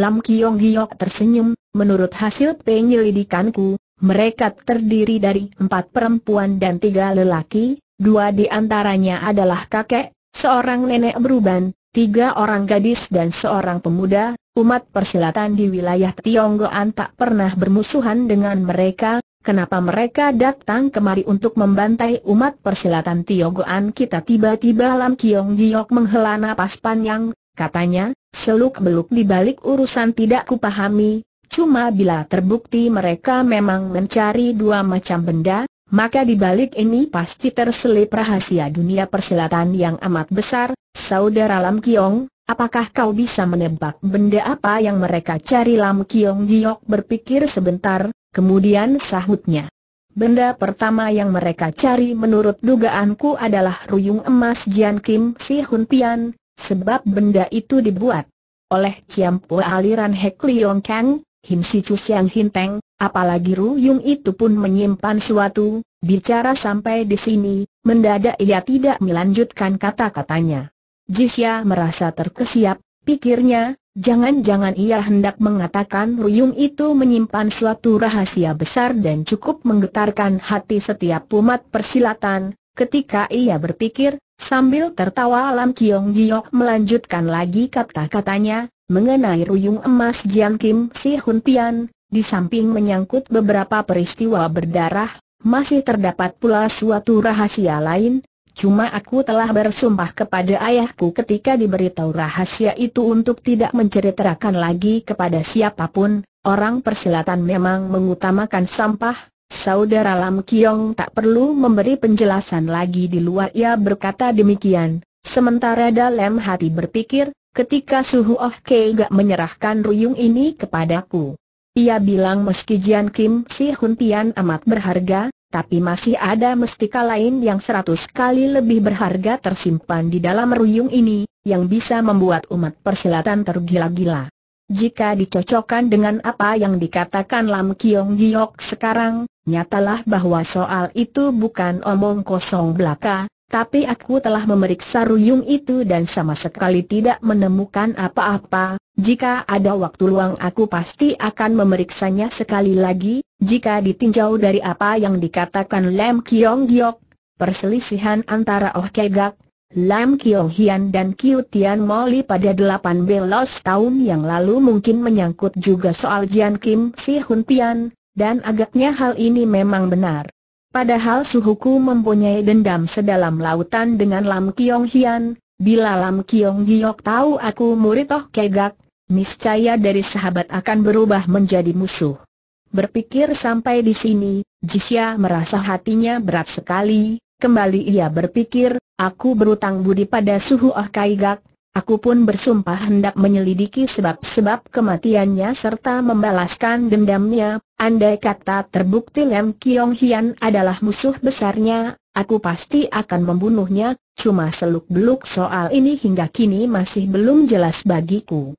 Lam Kiong Giok tersenyum, menurut hasil penyelidikanku, mereka terdiri dari empat perempuan dan tiga lelaki, dua di antaranya adalah kakek, seorang nenek beruban, tiga orang gadis dan seorang pemuda, umat persilatan di wilayah Tionggoan tak pernah bermusuhan dengan mereka, kenapa mereka datang kemari untuk membantai umat persilatan Tionggoan kita tiba-tiba Lam Kiong Giok menghela napas panjang, katanya, seluk-beluk di balik urusan tidak kupahami, cuma bila terbukti mereka memang mencari dua macam benda, maka di balik ini pasti terselip rahasia dunia persilatan yang amat besar, Saudara Lam Kiong, apakah kau bisa menebak benda apa yang mereka cari Lam Kiong Giok berpikir sebentar, kemudian sahutnya. Benda pertama yang mereka cari menurut dugaanku adalah ruyung emas Jian Kim Si Hun Pian, sebab benda itu dibuat oleh Ciampu aliran Hek Leong Kang, Him Si Chu Siang Hinteng, apalagi ruyung itu pun menyimpan suatu, bicara sampai di sini, mendadak ia tidak melanjutkan kata-katanya. Jisya merasa terkesiap, pikirnya, jangan-jangan ia hendak mengatakan Ruyung itu menyimpan suatu rahasia besar dan cukup menggetarkan hati setiap umat persilatan, ketika ia berpikir, sambil tertawa Lam Kiong Giok melanjutkan lagi kata-katanya, mengenai Ruyung emas Jian Kim Si Hun Pian, di samping menyangkut beberapa peristiwa berdarah, masih terdapat pula suatu rahasia lain, Cuma aku telah bersumpah kepada ayahku ketika diberitahu rahasia itu untuk tidak menceritakan lagi kepada siapapun, orang persilatan memang mengutamakan sampah, saudara Lam Kiong tak perlu memberi penjelasan lagi di luar ia berkata demikian, sementara dalam hati berpikir, ketika Suhu Oh Kei gak menyerahkan ruyung ini kepadaku. Ia bilang meski Jian Kim Si Hun amat berharga, tapi masih ada mestika lain yang seratus kali lebih berharga tersimpan di dalam ruyung ini, yang bisa membuat umat persilatan tergila-gila. Jika dicocokkan dengan apa yang dikatakan Lam Kiong Giok sekarang, nyatalah bahwa soal itu bukan omong kosong belaka, tapi aku telah memeriksa ruyung itu dan sama sekali tidak menemukan apa-apa, jika ada waktu luang aku pasti akan memeriksanya sekali lagi, jika ditinjau dari apa yang dikatakan Lam Kiong Giok, perselisihan antara Oh Kegak, Lam Kiong Hian dan Kiu Tian Moli pada belas tahun yang lalu mungkin menyangkut juga soal Jian Kim Si Hun Tian, dan agaknya hal ini memang benar. Padahal suhuku mempunyai dendam sedalam lautan dengan Lam Kiong Hian, Bila Lam Kiong Giok tahu aku murid Toh Kegak, niscaya dari sahabat akan berubah menjadi musuh. Berpikir sampai di sini, Jisya merasa hatinya berat sekali, kembali ia berpikir, aku berutang budi pada suhu Ah oh, Kegak, aku pun bersumpah hendak menyelidiki sebab-sebab kematiannya serta membalaskan dendamnya, andai kata terbukti Lam Kiong Hian adalah musuh besarnya, Aku pasti akan membunuhnya, cuma seluk-beluk soal ini hingga kini masih belum jelas bagiku.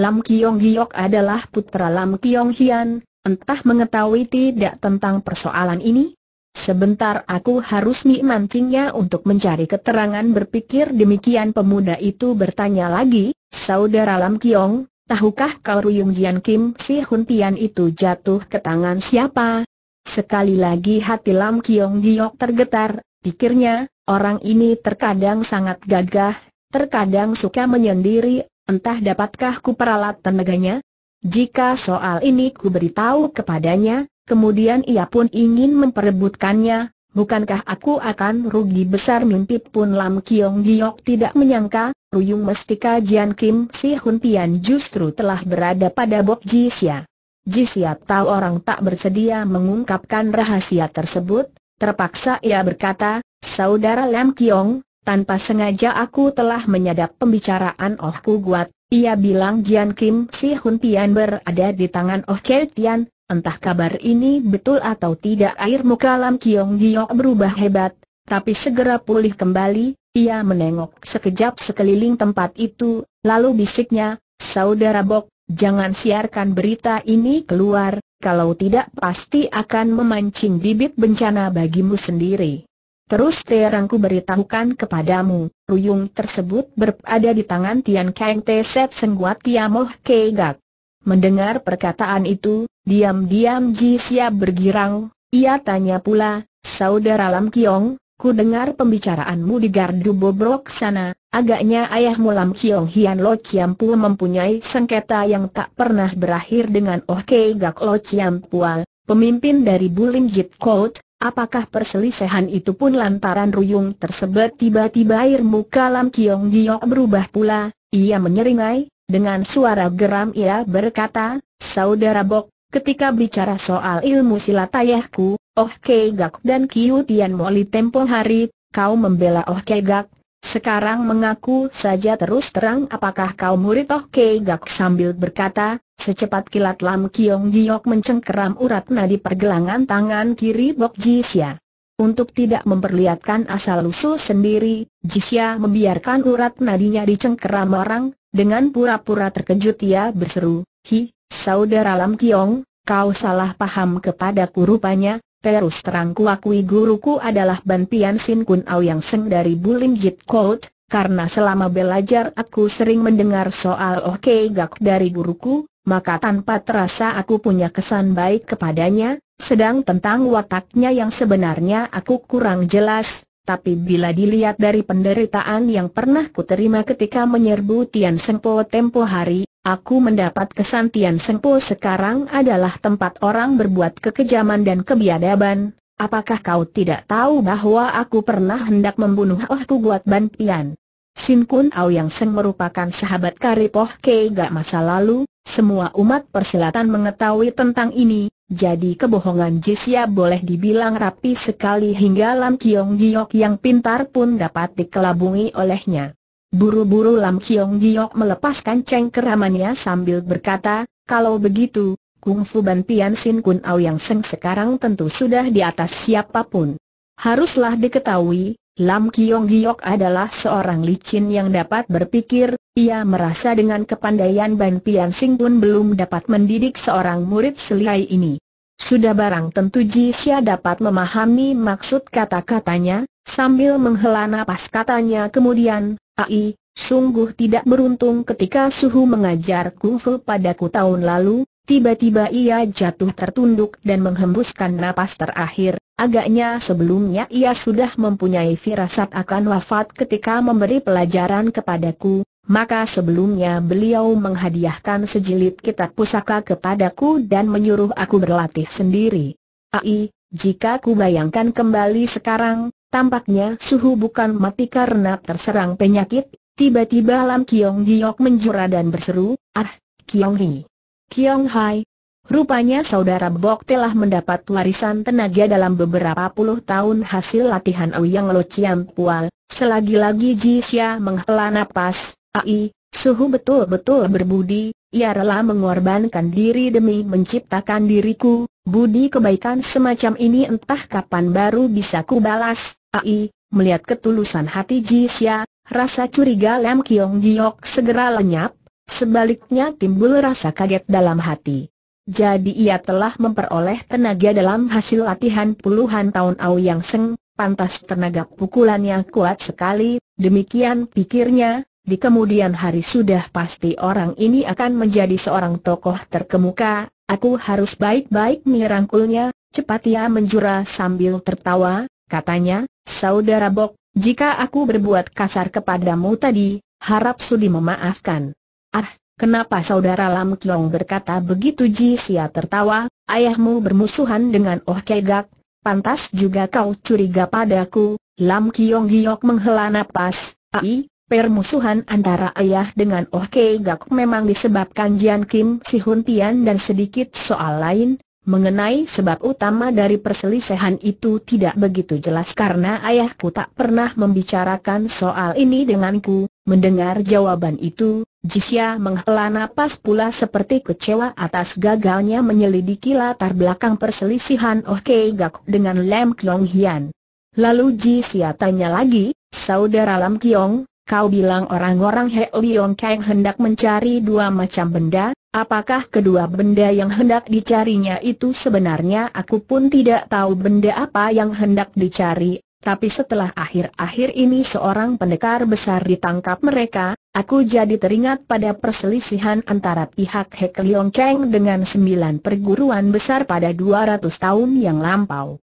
Lam Kiong Giok adalah putra Lam Kiong Hian, entah mengetahui tidak tentang persoalan ini? Sebentar aku harus mi mancingnya untuk mencari keterangan berpikir demikian pemuda itu bertanya lagi, Saudara Lam Kiong, tahukah kau Ruyung Jian Kim si Hun Tian itu jatuh ke tangan siapa? Sekali lagi hati Lam Kiong Giok tergetar, pikirnya, orang ini terkadang sangat gagah, terkadang suka menyendiri, entah dapatkah ku peralat tenaganya? Jika soal ini ku beritahu kepadanya, kemudian ia pun ingin memperebutkannya, bukankah aku akan rugi besar mimpi pun Lam Kiong Giok tidak menyangka, Ruyung Mestika Jian Kim Si Hun Pian justru telah berada pada Bok Ji Xia. Jisiat tahu orang tak bersedia mengungkapkan rahasia tersebut, terpaksa ia berkata, Saudara Lam Kiong, tanpa sengaja aku telah menyadap pembicaraan Oh Ku Guat, ia bilang Jian Kim Si Hun Pian berada di tangan Oh Kei Tian, entah kabar ini betul atau tidak air muka Lam Kiong Giok berubah hebat, tapi segera pulih kembali, ia menengok sekejap sekeliling tempat itu, lalu bisiknya, Saudara Bok, Jangan siarkan berita ini keluar, kalau tidak pasti akan memancing bibit bencana bagimu sendiri. Terus terangku beritahukan kepadamu, ruyung tersebut berada di tangan Tian Kang Te Set Sengguat Tiamoh Kegak. Mendengar perkataan itu, diam-diam Ji Siap bergirang, ia tanya pula, Saudara Lam Kiong, ku dengar pembicaraanmu di gardu bobrok sana, agaknya ayahmu Lam Kiong Hian Lo Chiam Pu mempunyai sengketa yang tak pernah berakhir dengan Oh Kei Gak Lo Chiam Pua, pemimpin dari Bulim Jit Court, apakah perselisihan itu pun lantaran ruyung tersebut tiba-tiba air muka Lam Kiong Giok berubah pula, ia menyeringai, dengan suara geram ia berkata, Saudara Bok, ketika bicara soal ilmu silat ayahku, Oh Kegak dan Kiu Tian Moli tempo hari, kau membela Oh Kegak, sekarang mengaku saja terus terang apakah kau murid Oh Kegak sambil berkata, secepat kilat Lam Kiong Giok mencengkeram urat nadi pergelangan tangan kiri Bok Jisya. Untuk tidak memperlihatkan asal lusuh sendiri, Jisya membiarkan urat nadinya dicengkeram orang, dengan pura-pura terkejut ia berseru, Hi, saudara Lam Kiong, kau salah paham kepadaku rupanya, terus terang kuakui guruku adalah Bantian Sin Kun Au yang seng dari Bulim Jit Kout, karena selama belajar aku sering mendengar soal Oke oh Gak dari guruku, maka tanpa terasa aku punya kesan baik kepadanya, sedang tentang wataknya yang sebenarnya aku kurang jelas, tapi bila dilihat dari penderitaan yang pernah terima ketika menyerbu Tian Po tempo hari, Aku mendapat kesan Tian Sengpo sekarang adalah tempat orang berbuat kekejaman dan kebiadaban. Apakah kau tidak tahu bahwa aku pernah hendak membunuh Oh Ku Buat Ban Tian? Sin Kun Au Yang Seng merupakan sahabat Karipoh Kei gak masa lalu, semua umat persilatan mengetahui tentang ini, jadi kebohongan Jisia boleh dibilang rapi sekali hingga Lam Kiong Giok yang pintar pun dapat dikelabungi olehnya. Buru-buru Lam Kiong Giok melepaskan cengkeramannya sambil berkata, kalau begitu, Kung Fu Ban Pian Sin Kun Au Yang Seng sekarang tentu sudah di atas siapapun. Haruslah diketahui, Lam Kiong Giok adalah seorang licin yang dapat berpikir, ia merasa dengan kepandaian Ban Pian Sin Kun belum dapat mendidik seorang murid selai ini. Sudah barang tentu Jisya dapat memahami maksud kata-katanya, sambil menghela nafas katanya kemudian, Ai, sungguh tidak beruntung ketika Suhu mengajar kungfu padaku tahun lalu, tiba-tiba ia jatuh tertunduk dan menghembuskan napas terakhir, agaknya sebelumnya ia sudah mempunyai firasat akan wafat ketika memberi pelajaran kepadaku, maka sebelumnya beliau menghadiahkan sejilid kitab pusaka kepadaku dan menyuruh aku berlatih sendiri. Ai, jika ku bayangkan kembali sekarang, tampaknya suhu bukan mati karena terserang penyakit, tiba-tiba Lam Kiong Giok menjura dan berseru, ah, Kiong Hi, Kiong Hai. Rupanya saudara Bok telah mendapat warisan tenaga dalam beberapa puluh tahun hasil latihan Ouyang Lo Chiam Pual, selagi-lagi Jisya menghela napas, Ai, suhu betul-betul berbudi, ia rela mengorbankan diri demi menciptakan diriku, budi kebaikan semacam ini entah kapan baru bisa ku balas. ai, melihat ketulusan hati Jisya, rasa curiga Lam Kiong Giok segera lenyap, sebaliknya timbul rasa kaget dalam hati. Jadi ia telah memperoleh tenaga dalam hasil latihan puluhan tahun Au Yang Seng, pantas tenaga pukulannya kuat sekali, demikian pikirnya, di kemudian hari sudah pasti orang ini akan menjadi seorang tokoh terkemuka, aku harus baik-baik merangkulnya, cepat ia menjura sambil tertawa, katanya, Saudara Bok, jika aku berbuat kasar kepadamu tadi, harap sudi memaafkan. Ah, kenapa Saudara Lam Kiong berkata begitu Ji Sia tertawa, ayahmu bermusuhan dengan Oh Kegak, pantas juga kau curiga padaku, Lam Kiong Giok menghela napas, ai, Permusuhan antara ayah dengan Oh Kei Gak memang disebabkan Jian Kim Si Hun Tian dan sedikit soal lain, mengenai sebab utama dari perselisihan itu tidak begitu jelas karena ayahku tak pernah membicarakan soal ini denganku. Mendengar jawaban itu, Jisya menghela napas pula seperti kecewa atas gagalnya menyelidiki latar belakang perselisihan Oh Kei Gak dengan Lam Klong Hian. Lalu Jisya tanya lagi, Saudara Lam Kyong. Kau bilang orang-orang He Liong Kang hendak mencari dua macam benda, apakah kedua benda yang hendak dicarinya itu sebenarnya aku pun tidak tahu benda apa yang hendak dicari, tapi setelah akhir-akhir ini seorang pendekar besar ditangkap mereka, aku jadi teringat pada perselisihan antara pihak He Liong Kang dengan sembilan perguruan besar pada 200 tahun yang lampau.